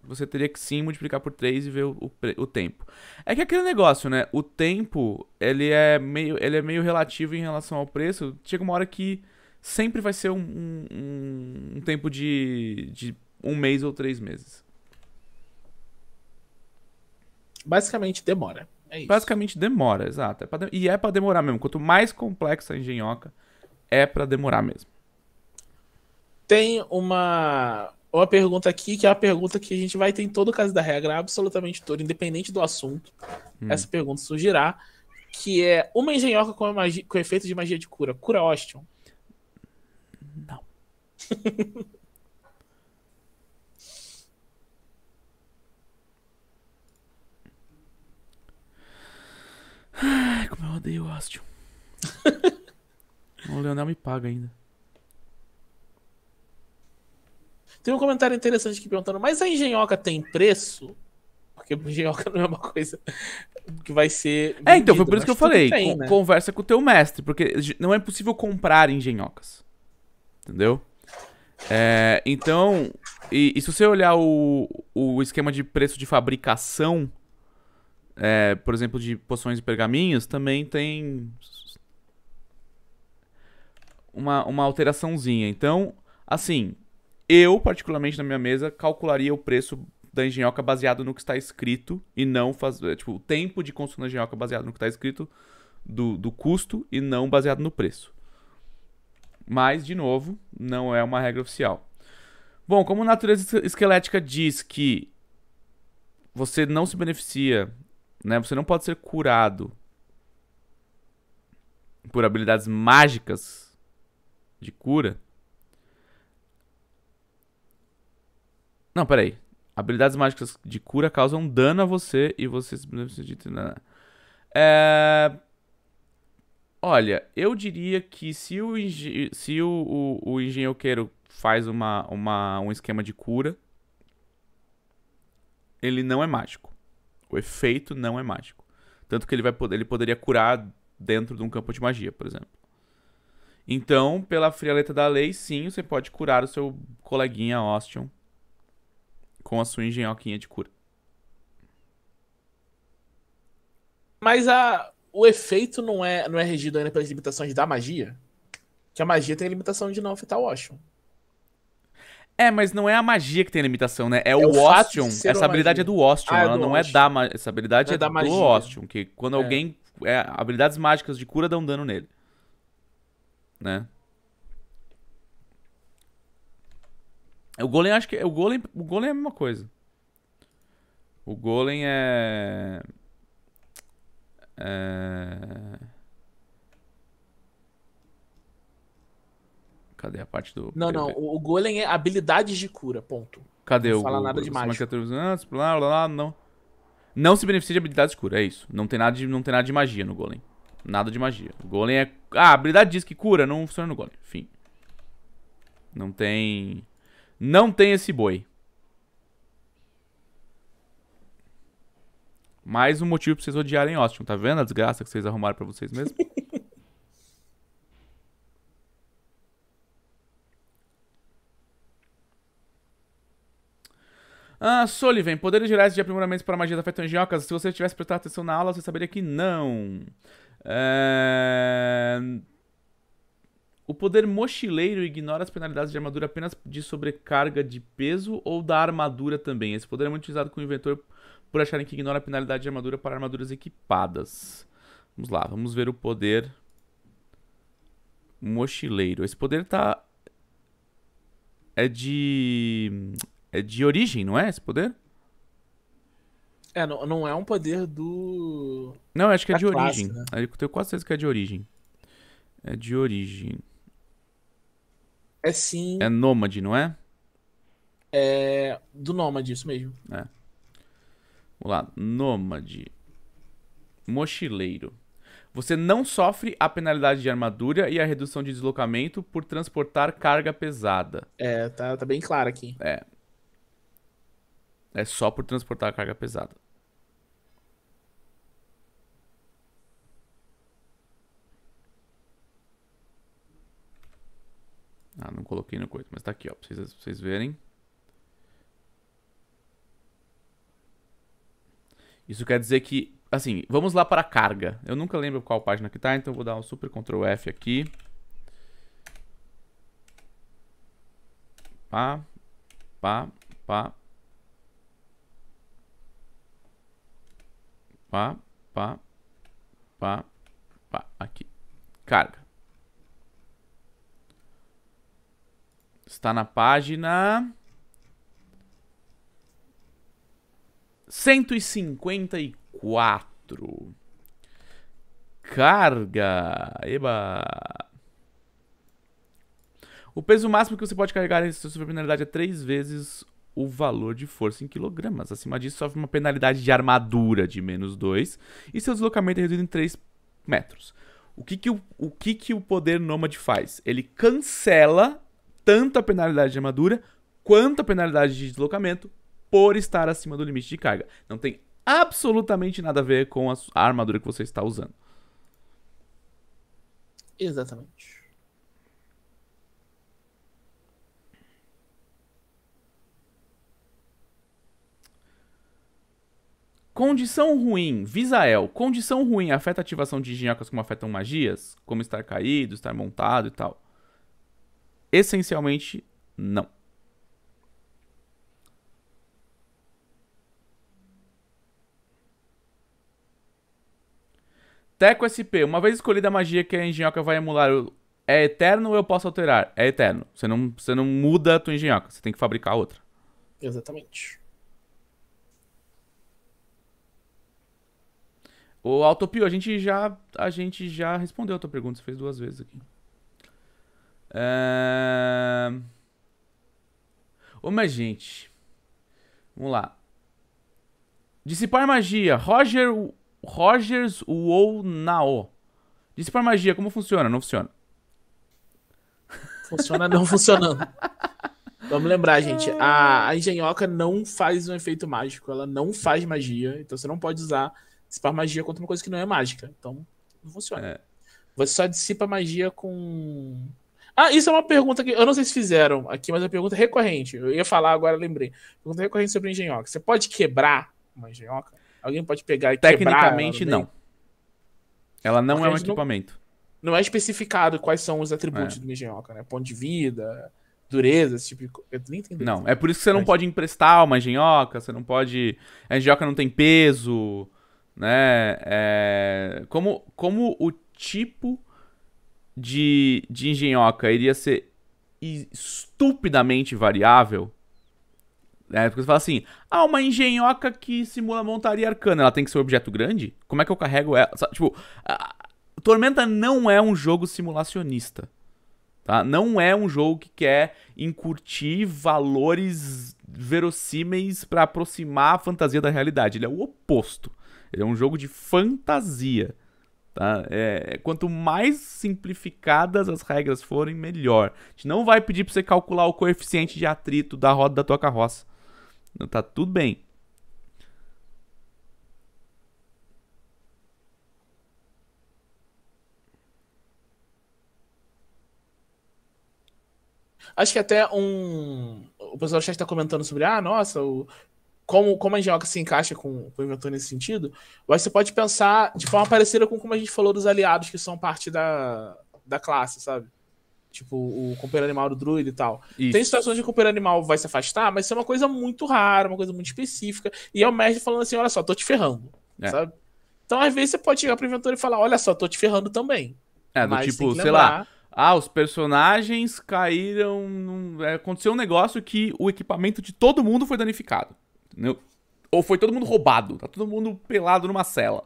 você teria que sim multiplicar por 3 e ver o, o, o, tempo. É que aquele negócio, né? O tempo, ele é meio, ele é meio relativo em relação ao preço. Chega uma hora que sempre vai ser um, um, um tempo de, de um mês ou três meses. Basicamente demora. É Basicamente demora, exato. É E é para demorar mesmo. Quanto mais complexa a engenhoca, é para demorar mesmo. Tem uma uma pergunta aqui, que é a pergunta que a gente vai ter em todo caso da regra, absolutamente todo, independente do assunto. Hum. Essa pergunta surgirá, que é uma engenhoca com, com efeito de magia de cura. Cura Austin? Não. Ai, como eu odeio o Austin. o Leonel me paga ainda. Tem um comentário interessante aqui perguntando, mas a engenhoca tem preço? Porque engenhoca não é uma coisa que vai ser. Vendido, é, então, foi por isso né? que eu falei. Tem, né? Conversa com o teu mestre, porque não é possível comprar engenhocas. Entendeu? É, então, e, e, se você olhar o, o esquema de preço de fabricação, é, por exemplo, de poções e pergaminhos, também tem uma, uma alteraçãozinha. Então, assim, eu, particularmente na minha mesa, calcularia o preço da engenhoca baseado no que está escrito e não faz, é, tipo, o tempo de consumo da engenhoca baseado no que está escrito do, do custo e não baseado no preço. Mas, de novo, não é uma regra oficial. Bom, como a natureza esquelética diz que você não se beneficia, né? Você não pode ser curado por habilidades mágicas de cura. Não, peraí. Habilidades mágicas de cura causam dano a você e você se beneficia de. Né? É... Olha, eu diria que se o, engen... se o, o, o engenhoqueiro faz uma, uma, um esquema de cura, ele não é mágico. O efeito não é mágico. Tanto que ele, vai, ele poderia curar dentro de um campo de magia, por exemplo. Então, pela frialeta da lei, sim, você pode curar o seu coleguinha Austin com a sua engenhoquinha de cura. Mas a, o efeito não é, não é regido ainda pelas limitações da magia? Que a magia tem a limitação de não afetar o Ocean. É, mas não é a magia que tem a limitação, né? É, é o, o Essa habilidade magia. é do Ostium, ah, é ela do não é da magia. Essa habilidade é, é, da do magia. que quando é. alguém. É, habilidades mágicas de cura dão dano nele. Né? É, o Golem acho que é, o Golem, o Golem é a mesma coisa. O Golem é... é... Cadê a parte do... Não, não. O Golem é habilidades de cura, ponto. Cadê não o... Não nada de não. Não se beneficia de habilidades de cura, é isso. Não tem nada de, não tem nada de magia no Golem. Nada de magia. O Golem é... Ah, a habilidade diz que cura, não funciona no Golem. Enfim. Não tem... Não tem esse boi. Mais um motivo pra vocês odiarem Austin. Tá vendo a desgraça que vocês arrumaram pra vocês mesmos? ah, Sullivan, poderes gerais de aprimoramentos para magia da giocas. Se você tivesse prestado atenção na aula, você saberia que não. É... O poder mochileiro ignora as penalidades de armadura apenas de sobrecarga de peso ou da armadura também. Esse poder é muito utilizado com o inventor por acharem que ignora a penalidade de armadura para armaduras equipadas. Vamos lá, vamos ver o poder mochileiro. Esse poder tá é de é de origem, não é esse poder? É, não, não é um poder do Não, acho que é de classe, origem. Né? Eu tenho quase certeza que é de origem. É de origem. É, é sim. É Nômade, não é? É. Do Nômade, isso mesmo. É. Vamos lá. Nômade. Mochileiro. Você não sofre a penalidade de armadura e a redução de deslocamento por transportar carga pesada. É, tá, tá bem claro aqui. É. É só por transportar carga pesada. Ah, não coloquei no coisa, mas tá aqui, ó, pra vocês, pra vocês verem. Isso quer dizer que, assim, vamos lá para a carga. Eu nunca lembro qual página que tá, então vou dar um super Ctrl F aqui. Pá, pá, pá. Pá, pá, pá, pá. Aqui. Carga. está na página 154. Carga. Eba. O peso máximo que você pode carregar em sua penalidade é 3 vezes o valor de força em quilogramas. Acima disso, sofre uma penalidade de armadura de menos 2 e seu deslocamento é reduzido em 3 metros. O que que o, o, que que o poder nômade faz? Ele cancela tanto a penalidade de armadura quanto a penalidade de deslocamento por estar acima do limite de carga. Não tem absolutamente nada a ver com a armadura que você está usando. Exatamente. Condição ruim, Visael. Condição ruim afeta a ativação de ginocas como afetam magias, como estar caído, estar montado e tal. Essencialmente, não. Teco SP. Uma vez escolhida a magia que a engenhoca vai emular, é eterno ou eu posso alterar? É eterno. Você não, você não muda a tua engenhoca, você tem que fabricar outra. Exatamente. O Autopio, a gente já a gente já respondeu a tua pergunta, você fez duas vezes aqui. É... Ô, mas, gente. Vamos lá. Dissipar magia. Roger... Rogers Uou Nao. Dissipar magia, como funciona? Não funciona. Funciona não funcionando. Vamos lembrar, gente. A, a engenhoca não faz um efeito mágico. Ela não faz magia. Então você não pode usar dissipar magia contra uma coisa que não é mágica. Então, não funciona. É. Você só dissipa magia com ah, isso é uma pergunta que eu não sei se fizeram aqui, mas é uma pergunta recorrente. Eu ia falar agora, lembrei. Pergunta recorrente sobre engenhoca. Você pode quebrar uma engenhoca? Alguém pode pegar e Tecnicamente, quebrar ela não. Ela não Porque é um equipamento. Não, não, é especificado quais são os atributos é. do engenhoca, né? Ponto de vida, dureza, esse tipo de coisa. nem entendi. Não, é por isso que você não mas... pode emprestar uma engenhoca, você não pode. A engenhoca não tem peso, né? É... Como, como o tipo de, de engenhoca iria ser estupidamente variável, né? Porque você fala assim, ah, uma engenhoca que simula montaria arcana, ela tem que ser um objeto grande? Como é que eu carrego ela? Tipo, a... Tormenta não é um jogo simulacionista. Tá? Não é um jogo que quer incutir valores verossímeis para aproximar a fantasia da realidade. Ele é o oposto. Ele é um jogo de fantasia. Tá? É, é, quanto mais simplificadas as regras forem, melhor. A gente não vai pedir para você calcular o coeficiente de atrito da roda da tua carroça. Tá tudo bem. Acho que até um. O pessoal já está comentando sobre, ah, nossa, o como, como a Engenhoca se encaixa com, com o inventor nesse sentido, você pode pensar de forma parecida com como a gente falou dos aliados que são parte da, da classe, sabe? Tipo, o companheiro animal do druid e tal. Isso. Tem situações de o companheiro animal vai se afastar, mas isso é uma coisa muito rara, uma coisa muito específica. E é o mestre falando assim: olha só, tô te ferrando. É. Sabe? Então, às vezes, você pode chegar pro inventor e falar: olha só, tô te ferrando também. É, do mas, tipo, sei lá. Ah, os personagens caíram. Num... É, aconteceu um negócio que o equipamento de todo mundo foi danificado. Entendeu? Ou foi todo mundo roubado, tá todo mundo pelado numa cela.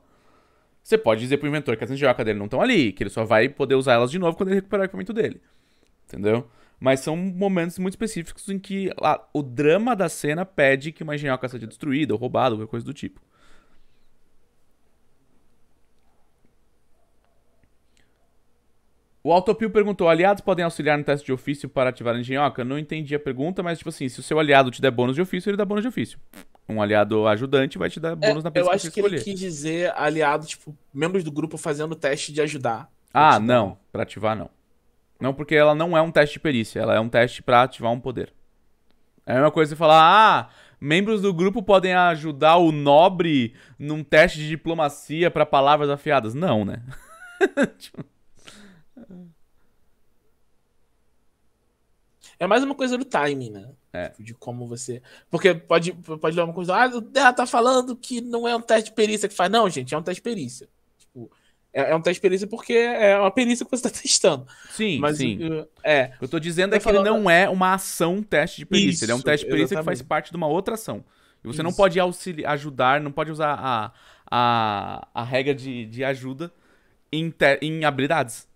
Você pode dizer pro inventor que as engenhocas dele não estão ali, que ele só vai poder usar elas de novo quando ele recuperar o equipamento dele. Entendeu? Mas são momentos muito específicos em que a, o drama da cena pede que uma engenhoca seja destruída ou roubada, ou qualquer coisa do tipo. O Autopil perguntou: aliados podem auxiliar no teste de ofício para ativar a engenhoca? Não entendi a pergunta, mas tipo assim, se o seu aliado te der bônus de ofício, ele dá bônus de ofício. Um aliado ajudante vai te dar é, bônus é, na pesquisa. Eu acho que, que ele quis dizer aliado, tipo, membros do grupo fazendo teste de ajudar. Ah, tipo, tipo, não. Pra ativar, não. Não, porque ela não é um teste de perícia, ela é um teste para ativar um poder. É a mesma coisa você falar, ah, membros do grupo podem ajudar o nobre num teste de diplomacia para palavras afiadas. Não, né? tipo... É mais uma coisa do timing, né? É. Tipo, de como você. Porque pode, pode levar uma coisa. Ah, o ela tá falando que não é um teste de perícia que faz. Não, gente, é um teste de perícia. Tipo, é, é um teste de perícia porque é uma perícia que você tá testando. Sim, Mas, sim. Uh, é. O que eu tô dizendo eu é que falando... ele não é uma ação teste de perícia. Isso, ele é um teste de perícia exatamente. que faz parte de uma outra ação. E você Isso. não pode auxiliar, ajudar, não pode usar a, a, a regra de, de ajuda em, te, em habilidades.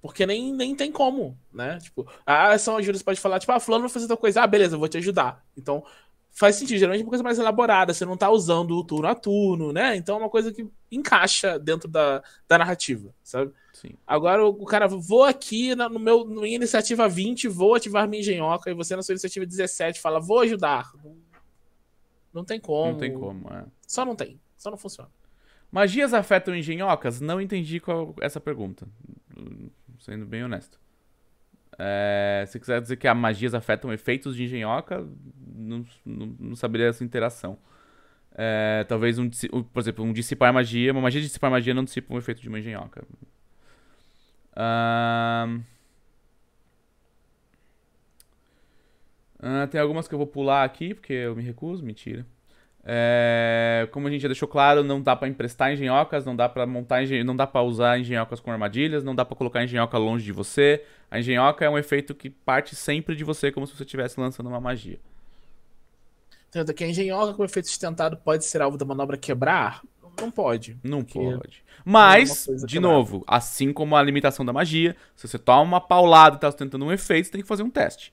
Porque nem, nem tem como, né? Tipo, ah, são ajudas ajuda, você pode falar, tipo, ah, fulano vai fazer tal coisa, ah, beleza, eu vou te ajudar. Então, faz sentido, geralmente é uma coisa mais elaborada, você não tá usando o turno a turno, né? Então é uma coisa que encaixa dentro da, da narrativa, sabe? Sim. Agora o cara, vou aqui na, no meu no iniciativa 20, vou ativar minha engenhoca, e você na sua iniciativa 17 fala, vou ajudar. Não, não tem como. Não tem como, é. Só não tem, só não funciona. Magias afetam engenhocas? Não entendi qual essa pergunta sendo bem honesto. É, se quiser dizer que as magias afetam efeitos de engenhoca, não, não, não saberia essa interação. É, talvez um, por exemplo, um dissipar magia, uma magia de dissipar magia não dissipa um efeito de uma engenhoca. tem algumas que eu vou pular aqui, porque eu me recuso, mentira. É, como a gente já deixou claro, não dá para emprestar engenhocas, não dá para montar, engen... não dá para usar engenhocas com armadilhas, não dá para colocar engenhoca longe de você. A engenhoca é um efeito que parte sempre de você, como se você estivesse lançando uma magia. Tanto que a engenhoca com efeito sustentado pode ser alvo da manobra quebrar? Não pode. Não pode. Mas, é de quebrar. novo, assim como a limitação da magia, se você toma uma paulada e tá sustentando um efeito, você tem que fazer um teste.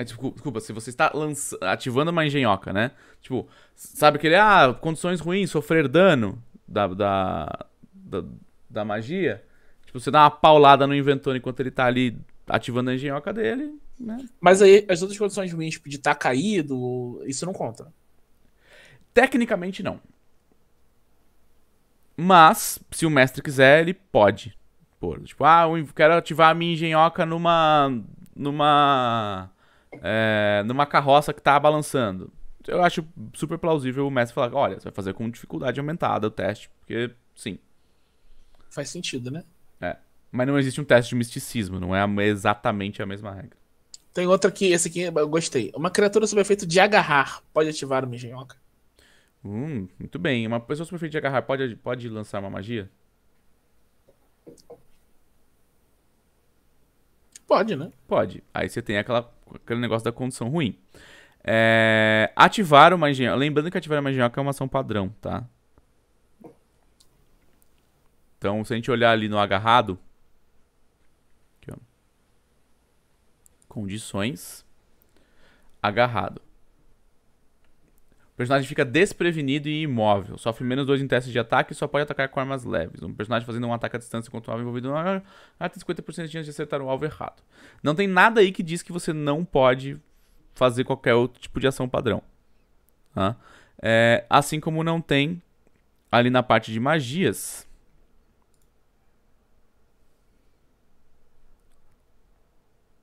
Desculpa, é tipo, desculpa, se você está lança, ativando uma engenhoca, né? Tipo, sabe que ele, ah, condições ruins, sofrer dano da, da, da, da magia. Tipo, você dá uma paulada no inventor enquanto ele tá ali ativando a engenhoca dele, né? Mas aí as outras condições ruins, tipo, de estar tá caído, isso não conta. Tecnicamente não. Mas, se o mestre quiser, ele pode pôr. Tipo, ah, eu quero ativar a minha engenhoca numa. numa é, numa carroça que tá balançando. Eu acho super plausível o mestre falar: olha, você vai fazer com dificuldade aumentada o teste, porque sim. Faz sentido, né? É. Mas não existe um teste de misticismo, não é exatamente a mesma regra. Tem outro aqui, esse aqui eu gostei. Uma criatura sob efeito de agarrar pode ativar uma engenhoca. Hum, muito bem. Uma pessoa sob efeito de agarrar pode, pode lançar uma magia? Pode, né? Pode. Aí você tem aquela, aquele negócio da condição ruim. É, ativar uma engenhoca. Lembrando que ativar uma engenhoca é uma ação padrão, tá? Então, se a gente olhar ali no agarrado. Aqui, ó, condições. Agarrado personagem fica desprevenido e imóvel. Sofre menos dois em testes de ataque e só pode atacar com armas leves. Um personagem fazendo um ataque à distância contra um alvo envolvido ah, tem 50% de chance de acertar o alvo errado. Não tem nada aí que diz que você não pode fazer qualquer outro tipo de ação padrão. Tá? É, assim como não tem ali na parte de magias.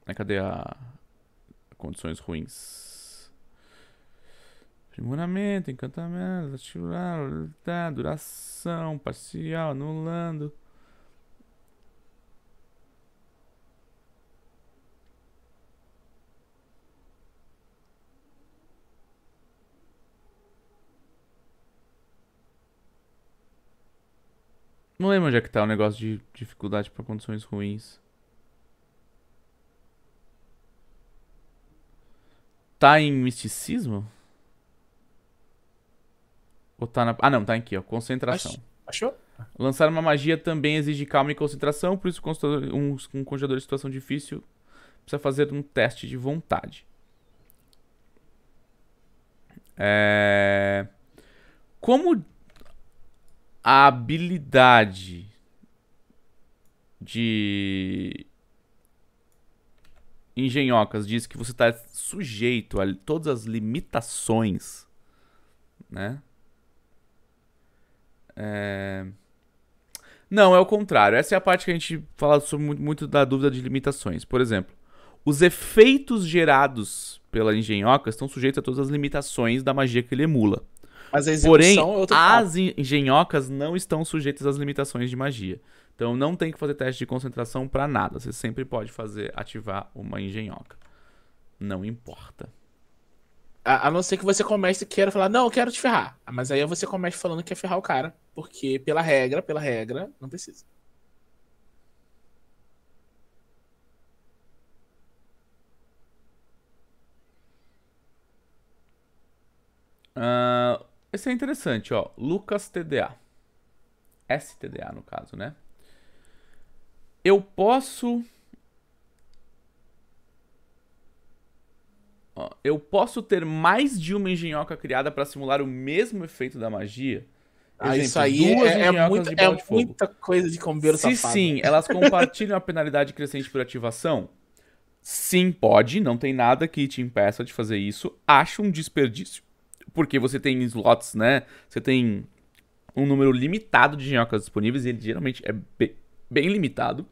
Né, cadê a condições ruins? Aprimoramento, encantamento, atirar, tá, duração, parcial, anulando. Não lembro onde é que tá o negócio de dificuldade para condições ruins. Tá em misticismo? Ou tá na... Ah, não, tá aqui, ó. Concentração. Achou? Lançar uma magia também exige calma e concentração, por isso um, um congelador em situação difícil precisa fazer um teste de vontade. É... Como a habilidade de engenhocas diz que você está sujeito a todas as limitações, né? É... Não, é o contrário. Essa é a parte que a gente fala sobre muito, da dúvida de limitações. Por exemplo, os efeitos gerados pela engenhoca estão sujeitos a todas as limitações da magia que ele emula. Porém, é as engenhocas não estão sujeitas às limitações de magia. Então não tem que fazer teste de concentração para nada. Você sempre pode fazer ativar uma engenhoca. Não importa. A, a não ser que você comece queira falar, não, eu quero te ferrar. Mas aí você comece falando que é ferrar o cara. Porque pela regra, pela regra, não precisa. Uh, ah, esse é interessante, ó. Lucas TDA. STDA, no caso, né? Eu posso. eu posso ter mais de uma engenhoca criada para simular o mesmo efeito da magia? Ah, Exemplo, isso aí é, é, muita, é muita, coisa de combeiro Se safado. sim, né? elas compartilham a penalidade crescente por ativação, sim, pode, não tem nada que te impeça de fazer isso. Acho um desperdício, porque você tem slots, né? Você tem um número limitado de genhocas disponíveis e ele geralmente é bem, bem limitado.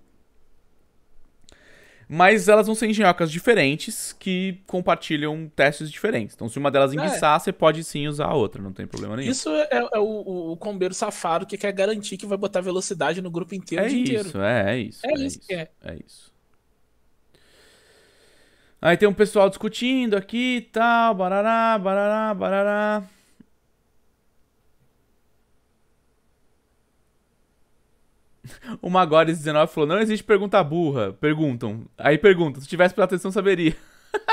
Mas elas vão ser engenhocas diferentes que compartilham testes diferentes. Então, se uma delas é. enguiçar, é. você pode sim usar a outra, não tem problema nenhum. Isso é, é o, o, combeiro safado que quer garantir que vai botar velocidade no grupo inteiro é isso, inteiro. É, é isso, é, é isso. que é. é isso. Aí tem um pessoal discutindo aqui e tal, barará, barará, barará. O Magores 19 falou: não existe pergunta burra. Perguntam. Aí pergunta se tivesse prestado atenção, saberia.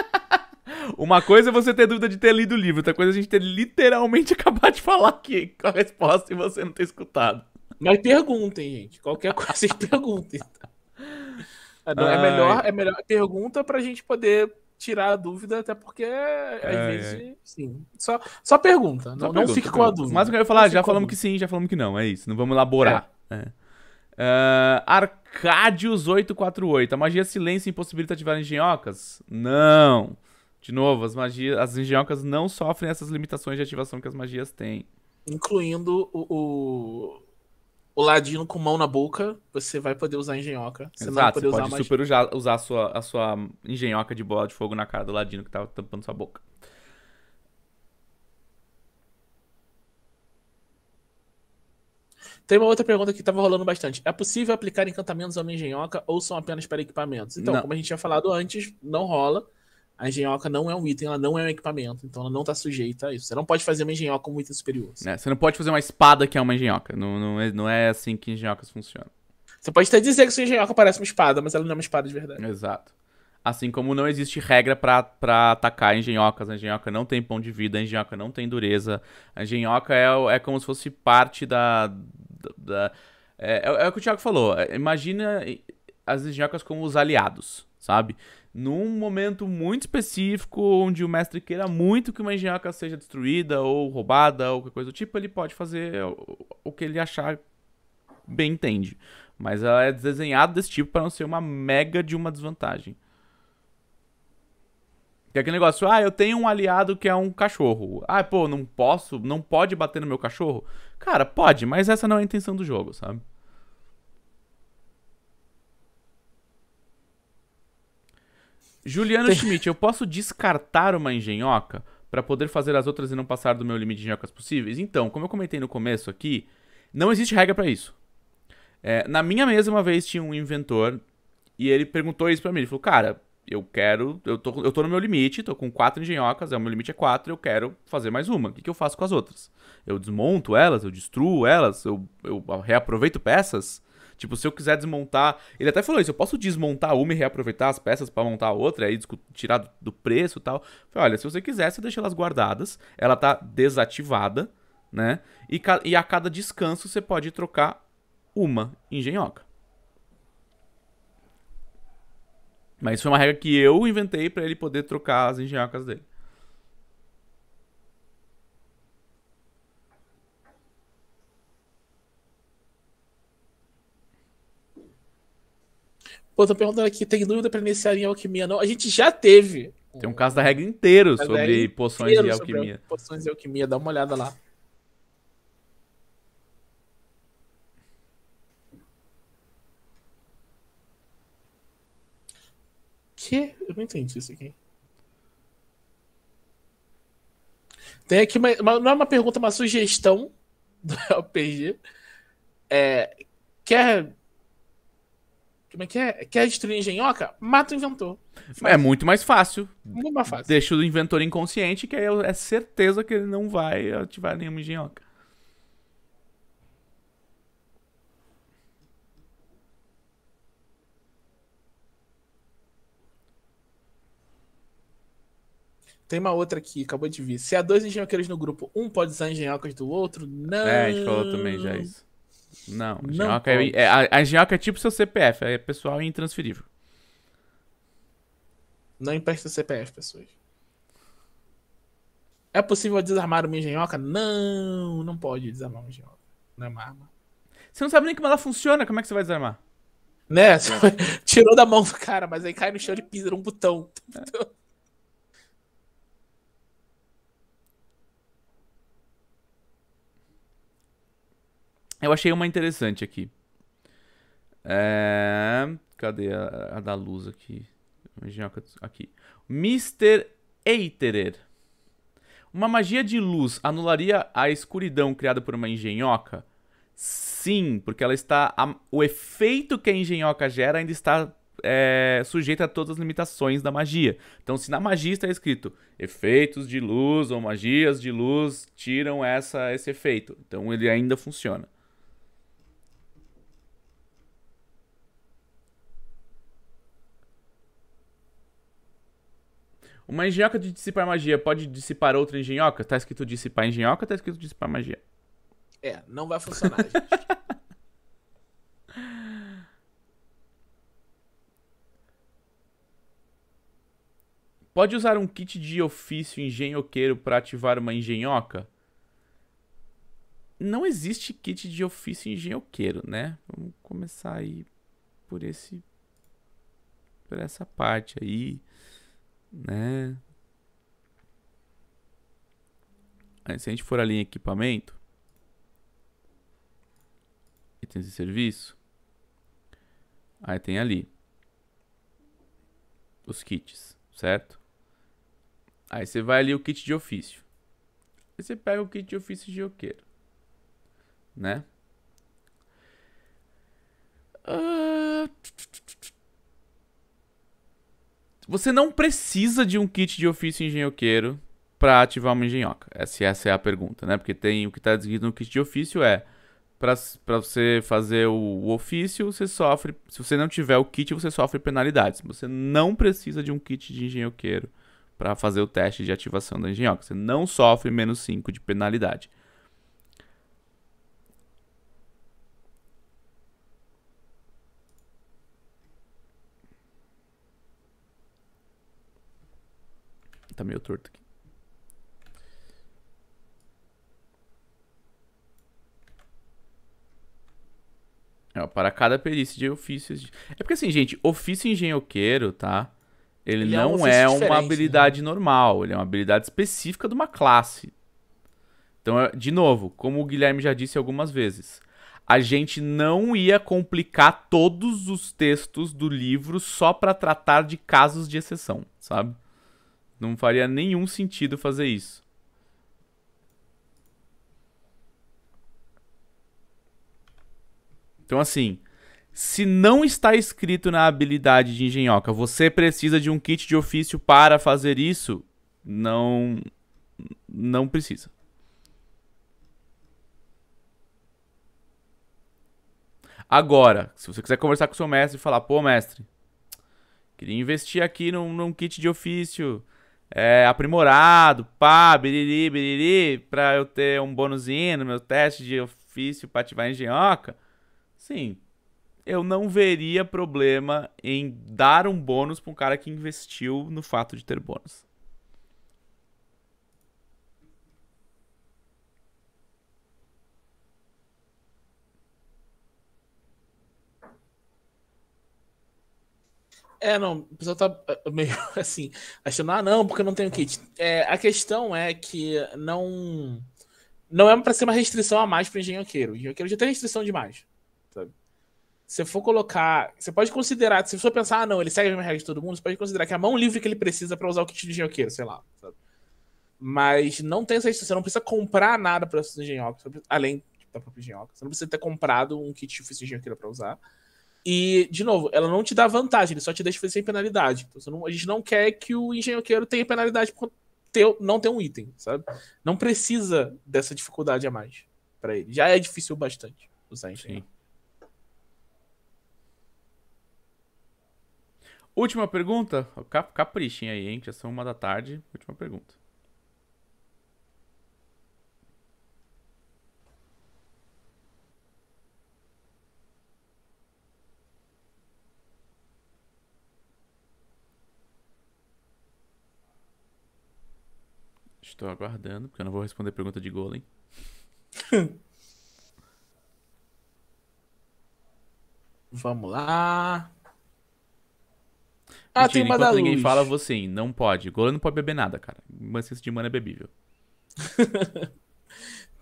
Uma coisa é você ter dúvida de ter lido o livro, outra coisa é a gente ter literalmente acabado de falar aqui a resposta e você não ter escutado. Mas perguntem, gente. Qualquer coisa, vocês perguntem. É, é, melhor, é melhor pergunta pra gente poder tirar a dúvida, até porque às é. vezes, sim. Só, só pergunta, só não, pergunta, não fique com a dúvida. Mas eu ia falar, já falamos que sim, já falamos que não, é isso. Não vamos elaborar. É. Né? Uh, Arcadius 848. A magia silêncio impossibilita ativar engenhocas? Não. De novo, as magias, as engenhocas não sofrem essas limitações de ativação que as magias têm. Incluindo o, o, o ladino com mão na boca, você vai poder usar engenhoca. Você Exato, vai poder você usar pode super usar, usar a, sua, a sua engenhoca de bola de fogo na cara do ladino que estava tá tampando sua boca. Tem uma outra pergunta que estava rolando bastante. É possível aplicar encantamentos a uma engenhoca ou são apenas para equipamentos? Então, não. como a gente tinha falado antes, não rola. A engenhoca não é um item, ela não é um equipamento, então ela não está sujeita a isso. Você não pode fazer uma engenhoca como um item superior. Assim. É, você não pode fazer uma espada que é uma engenhoca. Não, não, é, não é assim que engenhocas funcionam. Você pode até dizer que sua engenhoca parece uma espada, mas ela não é uma espada de verdade. Exato. Assim como não existe regra para atacar engenhocas. A engenhoca não tem pão de vida, a engenhoca não tem dureza. A engenhoca é, é como se fosse parte da, da é, é, é, o que o Thiago falou. É, imagina as engenhocas como os aliados, sabe? Num momento muito específico, onde o mestre queira muito que uma engenhoca seja destruída ou roubada ou qualquer coisa do tipo, ele pode fazer o, o que ele achar bem entende. Mas ela é desenhada desse tipo para não ser uma mega de uma desvantagem. Que é aquele negócio, ah, eu tenho um aliado que é um cachorro. Ah, pô, não posso, não pode bater no meu cachorro. Cara, pode, mas essa não é a intenção do jogo, sabe? Juliano Schmidt, eu posso descartar uma engenhoca para poder fazer as outras e não passar do meu limite de engenhocas possíveis? Então, como eu comentei no começo aqui, não existe regra para isso. É, na minha mesa, uma vez tinha um inventor e ele perguntou isso para mim. Ele falou, cara, eu quero. Eu tô, eu tô no meu limite, tô com quatro engenhocas, é, o meu limite é quatro, eu quero fazer mais uma. O que, que eu faço com as outras? Eu desmonto elas, eu destruo elas, eu, eu reaproveito peças. Tipo, se eu quiser desmontar. Ele até falou isso: eu posso desmontar uma e reaproveitar as peças para montar a outra, aí tirar do preço e tal. Falei, olha, se você quiser, você deixa elas guardadas. Ela tá desativada, né? E, e a cada descanso você pode trocar uma engenhoca. Mas isso foi uma regra que eu inventei para ele poder trocar as engenhocas dele. Pô, tô perguntando aqui, tem dúvida para iniciar em alquimia? Não, a gente já teve. Tem um caso da regra inteiro sobre é poções e alquimia. Sobre poções e alquimia, dá uma olhada lá. que Eu não entendi isso aqui. Tem aqui uma, uma, não é uma pergunta, é uma sugestão do RPG. É, quer. Como é que é? Quer destruir a engenhoca? Mata o inventor. Faz. É muito mais fácil. Muito mais fácil. Deixa o inventor inconsciente, que aí é certeza que ele não vai ativar nenhuma engenhoca. Tem uma outra aqui, acabou de vir. Se há dois engenhoqueiros no grupo, um pode usar engenhocas do outro? Não. É, a gente falou também já isso. Não, engenhoca não é, é, a, a engenhoca é tipo seu CPF, é pessoal e intransferível. Não empresta CPF, pessoas. É possível desarmar uma engenhoca? Não, não pode desarmar uma engenhoca. Não é uma arma. Você não sabe nem como ela funciona, como é que você vai desarmar? Né? É. Tirou da mão do cara, mas aí cai no chão e pisa num botão. É. Eu achei uma interessante aqui. É... Cadê a, a da luz aqui? Aqui. Mr. Eiterer. Uma magia de luz anularia a escuridão criada por uma engenhoca? Sim, porque ela está. A, o efeito que a engenhoca gera ainda está é, sujeito a todas as limitações da magia. Então, se na magia está escrito efeitos de luz ou magias de luz tiram essa, esse efeito, então ele ainda funciona. Uma engenhoca de dissipar magia pode dissipar outra engenhoca? Tá escrito dissipar engenhoca, tá escrito dissipar magia. É, não vai funcionar, gente. Pode usar um kit de ofício engenhoqueiro para ativar uma engenhoca? Não existe kit de ofício engenhoqueiro, né? Vamos começar aí por esse por essa parte aí né? Aí, se a gente for ali em equipamento, itens de serviço, aí tem ali os kits, certo? Aí você vai ali o kit de ofício. Aí você pega o kit de ofício de joqueiro, né? Uh... Você não precisa de um kit de ofício engenhoqueiro para ativar uma engenhoca. Essa, essa é a pergunta, né? Porque tem o que está descrito no kit de ofício é para você fazer o, o, ofício, você sofre. Se você não tiver o kit, você sofre penalidades. Você não precisa de um kit de engenhoqueiro para fazer o teste de ativação da engenhoca. Você não sofre menos 5 de penalidade. Tá meio torto aqui. É, para cada perícia de ofícios. É porque assim, gente, ofício engenhoqueiro, tá? Ele, ele não é, um é uma né? habilidade né? normal, ele é uma habilidade específica de uma classe. Então, é, de novo, como o Guilherme já disse algumas vezes, a gente não ia complicar todos os textos do livro só para tratar de casos de exceção, sabe? Não faria nenhum sentido fazer isso. Então, assim, se não está escrito na habilidade de engenhoca, você precisa de um kit de ofício para fazer isso, não. Não precisa. Agora, se você quiser conversar com o seu mestre e falar, pô, mestre, queria investir aqui num, num kit de ofício é, aprimorado, pá, biriri, biriri, pra eu ter um bônusinho no meu teste de ofício pra ativar engenhoca, sim, eu não veria problema em dar um bônus pra um cara que investiu no fato de ter bônus. É, não, o pessoal tá eh, meio assim, achando, ah, não, porque eu não tenho kit. É, a questão é que não. Não é pra ser uma restrição a mais para engenhoqueiro. Engenhoqueiro já tem restrição demais. Sabe? Se for colocar. Você pode considerar, se for pensar, ah, não, ele segue as mesmas regras de todo mundo, você pode considerar que é a mão livre que ele precisa para usar o kit de engenhoqueiro, sei lá. Sabe? Mas não tem essa restrição, você não precisa comprar nada para engenhoca, além da própria engenhoca. Você não precisa ter comprado um kit de engenhoqueiro para usar. E, de novo, ela não te dá vantagem, ele só te deixa fazer sem penalidade. Então, não, a gente não quer que o engenhoqueiro tenha penalidade por ter, não ter um item, sabe? Não precisa dessa dificuldade a mais para ele. Já é difícil bastante usar engenho. Última pergunta? Caprichem aí, hein? Já são uma da tarde. Última pergunta. Estou aguardando, porque eu não vou responder pergunta de golem. Vamos lá. Ah, Mentira, tem uma enquanto da ninguém luz. fala, você assim, não pode. Golem não pode beber nada, cara. Mas esse de mana é bebível.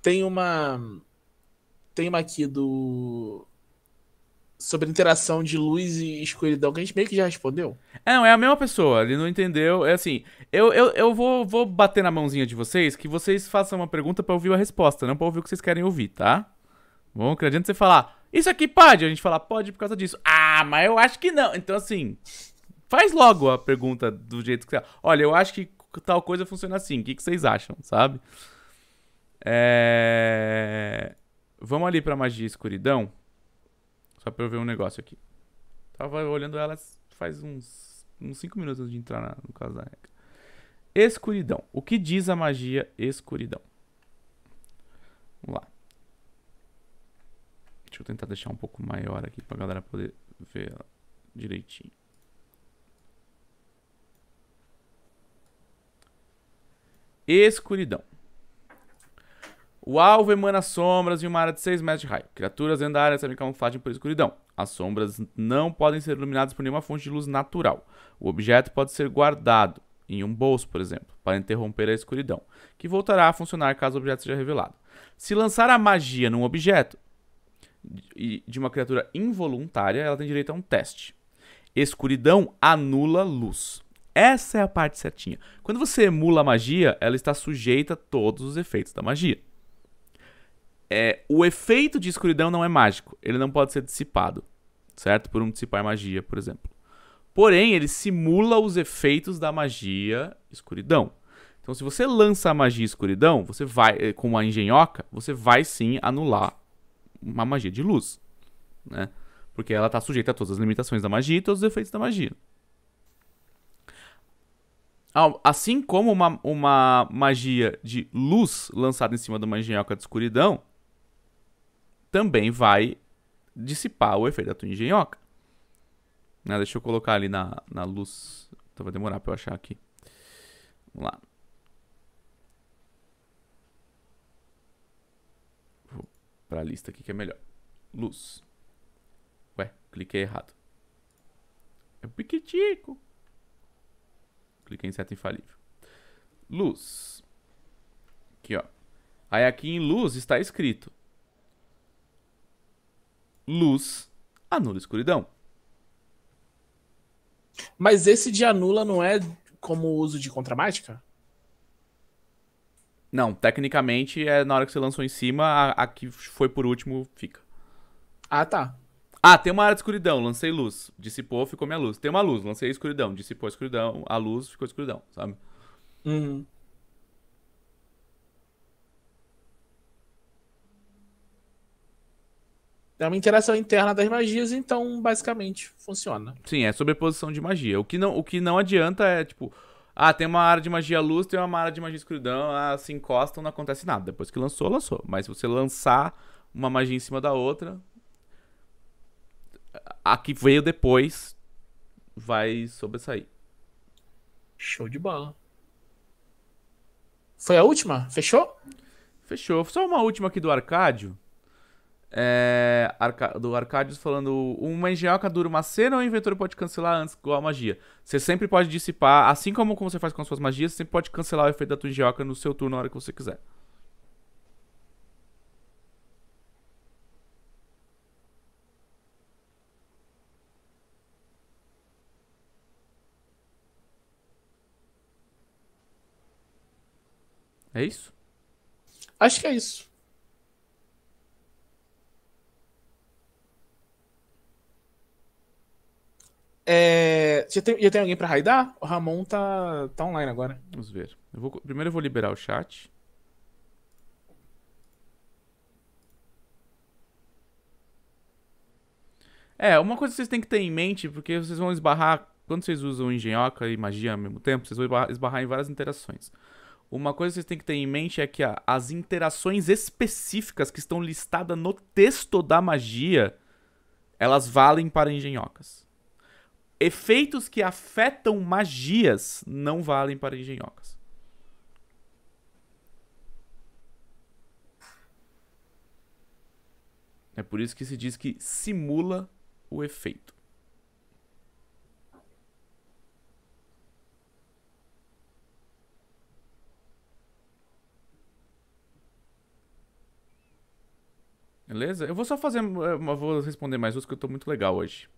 tem uma. Tem uma aqui do sobre a interação de luz e escuridão, que a gente meio que já respondeu. É, não, é a mesma pessoa, ele não entendeu. É assim, eu, eu, eu vou, vou bater na mãozinha de vocês que vocês façam uma pergunta para ouvir a resposta, não pra ouvir o que vocês querem ouvir, tá? Bom, que adianta você falar, isso aqui pode, a gente falar pode por causa disso. Ah, mas eu acho que não. Então, assim, faz logo a pergunta do jeito que você. Olha, eu acho que tal coisa funciona assim, o que, que vocês acham, sabe? É... Vamos ali pra magia e escuridão. Só pra eu ver um negócio aqui. Tava olhando ela faz uns 5 minutos de entrar na, no caso da regra. Escuridão. O que diz a magia escuridão? Vamos lá. Deixa eu tentar deixar um pouco maior aqui pra galera poder ver ela direitinho. Escuridão. O alvo emana sombras em uma área de 6 metros de raio. Criaturas dentro da área sabem camuflagem por escuridão. As sombras não podem ser iluminadas por nenhuma fonte de luz natural. O objeto pode ser guardado em um bolso, por exemplo, para interromper a escuridão, que voltará a funcionar caso o objeto seja revelado. Se lançar a magia num objeto de uma criatura involuntária, ela tem direito a um teste. Escuridão anula luz. Essa é a parte certinha. Quando você emula a magia, ela está sujeita a todos os efeitos da magia é, o efeito de escuridão não é mágico. Ele não pode ser dissipado, certo? Por um dissipar magia, por exemplo. Porém, ele simula os efeitos da magia escuridão. Então, se você lança a magia escuridão, você vai eh, com uma engenhoca, você vai sim anular uma magia de luz, né? Porque ela está sujeita a todas as limitações da magia e todos os efeitos da magia. Assim como uma, uma magia de luz lançada em cima de uma engenhoca de escuridão, também vai dissipar o efeito da tua engenhoca. Ah, deixa eu colocar ali na, na luz. Então vai demorar para eu achar aqui. Vamos lá. Vou para a lista aqui que é melhor. Luz. Ué, cliquei errado. É piquitico. Cliquei em seta infalível. Luz. Aqui, ó. Aí aqui em luz está escrito luz anula escuridão. Mas esse de anula não é como o uso de contramática? Não, tecnicamente é na hora que você lançou em cima, a, a, que foi por último fica. Ah, tá. Ah, tem uma área de escuridão, lancei luz. Dissipou, ficou minha luz. Tem uma luz, lancei escuridão. Dissipou a escuridão, a luz ficou a escuridão, sabe? Uhum. É uma interação interna das magias, então basicamente funciona. Sim, é sobreposição de magia. O que não, o que não adianta é, tipo, ah, tem uma área de magia luz, tem uma área de magia escuridão, ah, se encostam, não acontece nada. Depois que lançou, lançou. Mas se você lançar uma magia em cima da outra, a que veio depois vai sobressair. Show de bola. Foi a última? Fechou? Fechou. Só uma última aqui do Arcádio. É, Arca, do Arcadius falando: Uma engenhoca dura uma cena ou o inventor pode cancelar antes com a magia? Você sempre pode dissipar, assim como, como você faz com as suas magias, você sempre pode cancelar o efeito da tua engenhoca no seu turno na hora que você quiser. É isso? Acho que é isso. É, já, tem, já tem alguém pra raidar? O Ramon tá, tá online agora. Vamos ver. Eu vou, primeiro eu vou liberar o chat. É, uma coisa que vocês têm que ter em mente, porque vocês vão esbarrar, quando vocês usam engenhoca e magia ao mesmo tempo, vocês vão esbarrar em várias interações. Uma coisa que vocês têm que ter em mente é que ó, as interações específicas que estão listadas no texto da magia, elas valem para engenhocas. Efeitos que afetam magias não valem para engenhocas. É por isso que se diz que simula o efeito. Beleza? Eu vou só fazer. Eh, eu vou responder mais duas que eu tô muito legal hoje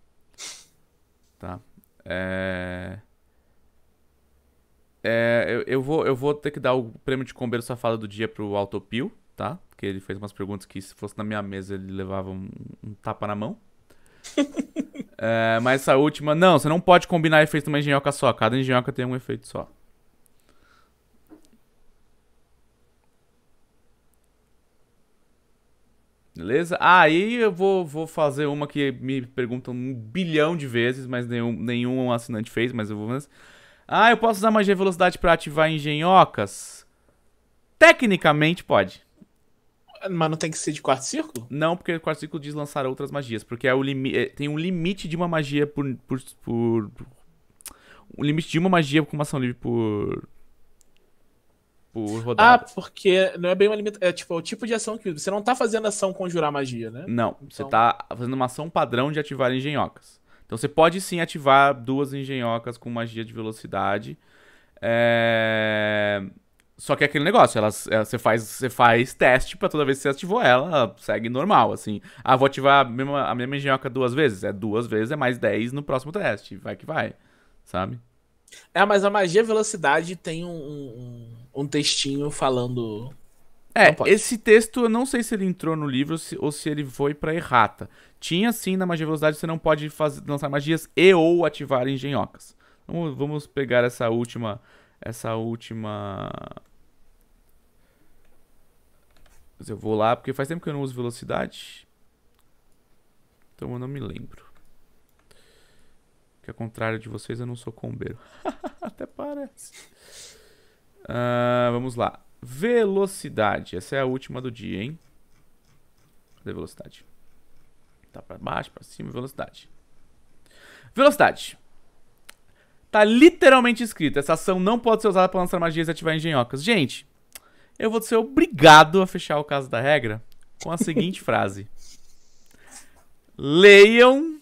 tá? É... É, eu, eu, vou, eu vou ter que dar o prêmio de combeiro safado do dia pro Autopio, tá? Porque ele fez umas perguntas que se fosse na minha mesa ele levava um, um tapa na mão. é, mas essa última, não, você não pode combinar efeito numa engenhoca só. Cada engenhoca tem um efeito só. Beleza? Ah, aí ah, eu vou, vou fazer uma que me perguntam um bilhão de vezes, mas nenhum, nenhum assinante fez, mas eu vou fazer. Ah, eu posso usar magia velocidade para ativar engenhocas? Tecnicamente pode. Mas não tem que ser de quarto círculo? Não, porque o quarto círculo diz lançar outras magias, porque é o limi é, tem um limite de uma magia por, por, por, por. Um limite de uma magia com uma ação livre por, por rodada. Ah, porque não é bem uma limitação. É tipo é o tipo de ação que você não tá fazendo ação conjurar magia, né? Não, então... você tá fazendo uma ação padrão de ativar engenhocas. Então você pode sim ativar duas engenhocas com magia de velocidade. É... Só que é aquele negócio, elas, é, você, faz, você faz teste para toda vez que você ativou ela, ela, segue normal, assim. Ah, vou ativar a mesma, a mesma engenhoca duas vezes. É duas vezes, é mais 10 no próximo teste. Vai que vai, sabe? É, mas a magia velocidade tem um, um um textinho falando. É, esse texto eu não sei se ele entrou no livro se, ou se ele foi pra errata. Tinha sim, na magia velocidade você não pode fazer, lançar magias e ou ativar engenhocas. Vamos, vamos pegar essa última. Essa última. Eu vou lá, porque faz tempo que eu não uso velocidade. Então eu não me lembro. Que ao contrário de vocês, eu não sou combeiro. Até parece. Uh, vamos lá. Velocidade. Essa é a última do dia, hein? Cadê velocidade? Tá pra baixo, pra cima, velocidade. Velocidade. Tá literalmente escrito. Essa ação não pode ser usada para lançar magias e ativar engenhocas. Gente, eu vou ser obrigado a fechar o caso da regra com a seguinte frase. Leiam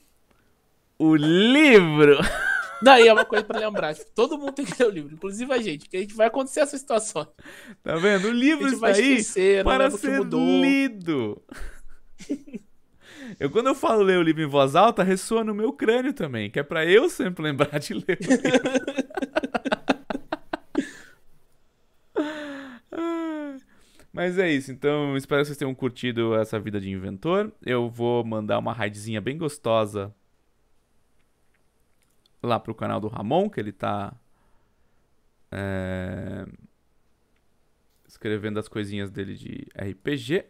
o livro. Daí é uma coisa pra lembrar. Tipo, todo mundo tem que ler o livro, inclusive a gente, que a gente vai acontecer essa situação Tá vendo? O livro está aí esquecer, para ser lido. Eu, quando eu falo ler o livro em voz alta, ressoa no meu crânio também, que é para eu sempre lembrar de ler o livro. Mas é isso, então espero que vocês tenham curtido essa vida de inventor. Eu vou mandar uma raidzinha bem gostosa lá pro canal do Ramon, que ele tá é, escrevendo as coisinhas dele de RPG.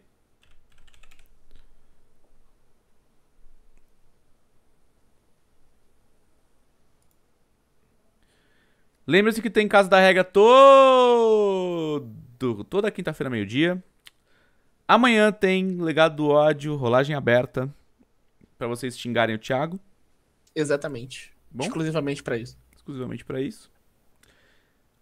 Lembre-se que tem Casa da Regra todo, toda quinta-feira, meio-dia. Amanhã tem Legado do Ódio, rolagem aberta, para vocês xingarem o Thiago. Exatamente. Bom? Exclusivamente para isso. Exclusivamente para isso.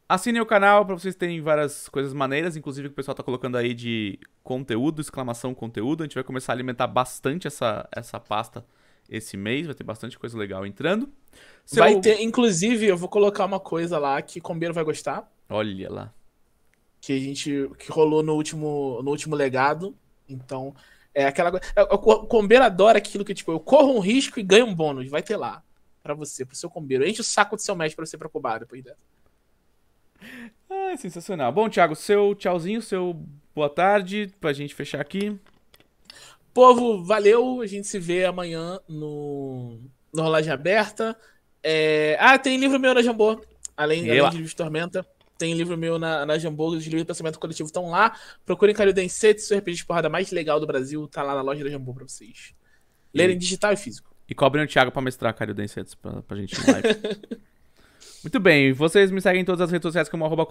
Assinem o canal para vocês terem várias coisas maneiras, inclusive o que o pessoal tá colocando aí de conteúdo, exclamação conteúdo. A gente vai começar a alimentar bastante essa, essa pasta esse mês, vai ter bastante coisa legal entrando. Seu... Vai ter, inclusive, eu vou colocar uma coisa lá que o Combeiro vai gostar. Olha lá. Que a gente que rolou no último no último legado. Então, é aquela coisa. É, o Combeiro adora aquilo que tipo, eu corro um risco e ganho um bônus, vai ter lá para você, pro seu combeiro. Enche o saco do seu mestre pra você pra cobar depois dessa. É. Ah, sensacional. Bom, Thiago, seu tchauzinho, seu boa tarde pra gente fechar aqui. Povo, valeu. A gente se vê amanhã no, no Rolagem Aberta. É... Ah, tem livro meu na Jambô. Além, além de Livros de Tormenta. Tem livro meu na, na Jambô, os livros de pensamento coletivo estão lá. Procurem cario Densetsu, o RPG de porrada mais legal do Brasil. Tá lá na loja da Jambô pra vocês. Lerem digital e físico. E cobrem o Thiago pra mestrar Cariodensetos pra, pra gente em live. Muito bem, vocês me seguem em todas as redes sociais como arroba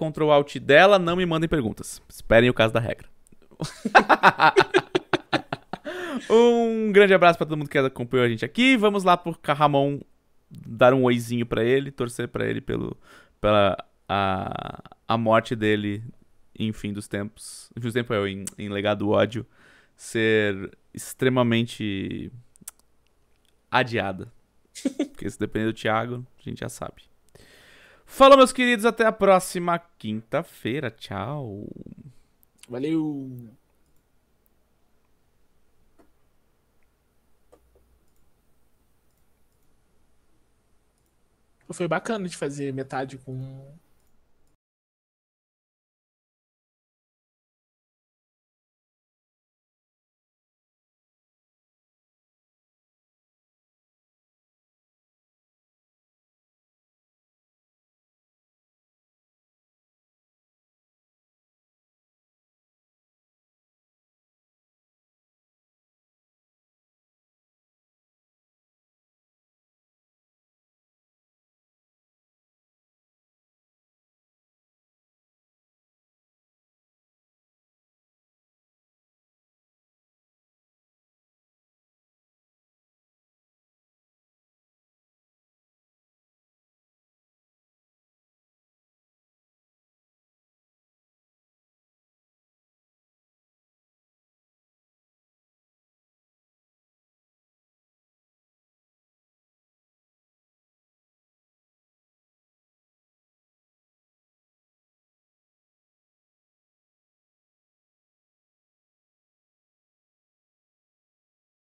dela, não me mandem perguntas. Esperem o caso da regra. um grande abraço para todo mundo que acompanhou a gente aqui. Vamos lá por Ramon dar um oizinho para ele, torcer para ele pelo pela a, a morte dele em fim dos tempos. Em fim dos tempos, é, em, em legado ódio ser extremamente adiada. Porque se depender do Thiago, a gente já sabe. Fala, meus queridos, até a próxima quinta-feira. Tchau. Valeu. Foi bacana de fazer metade com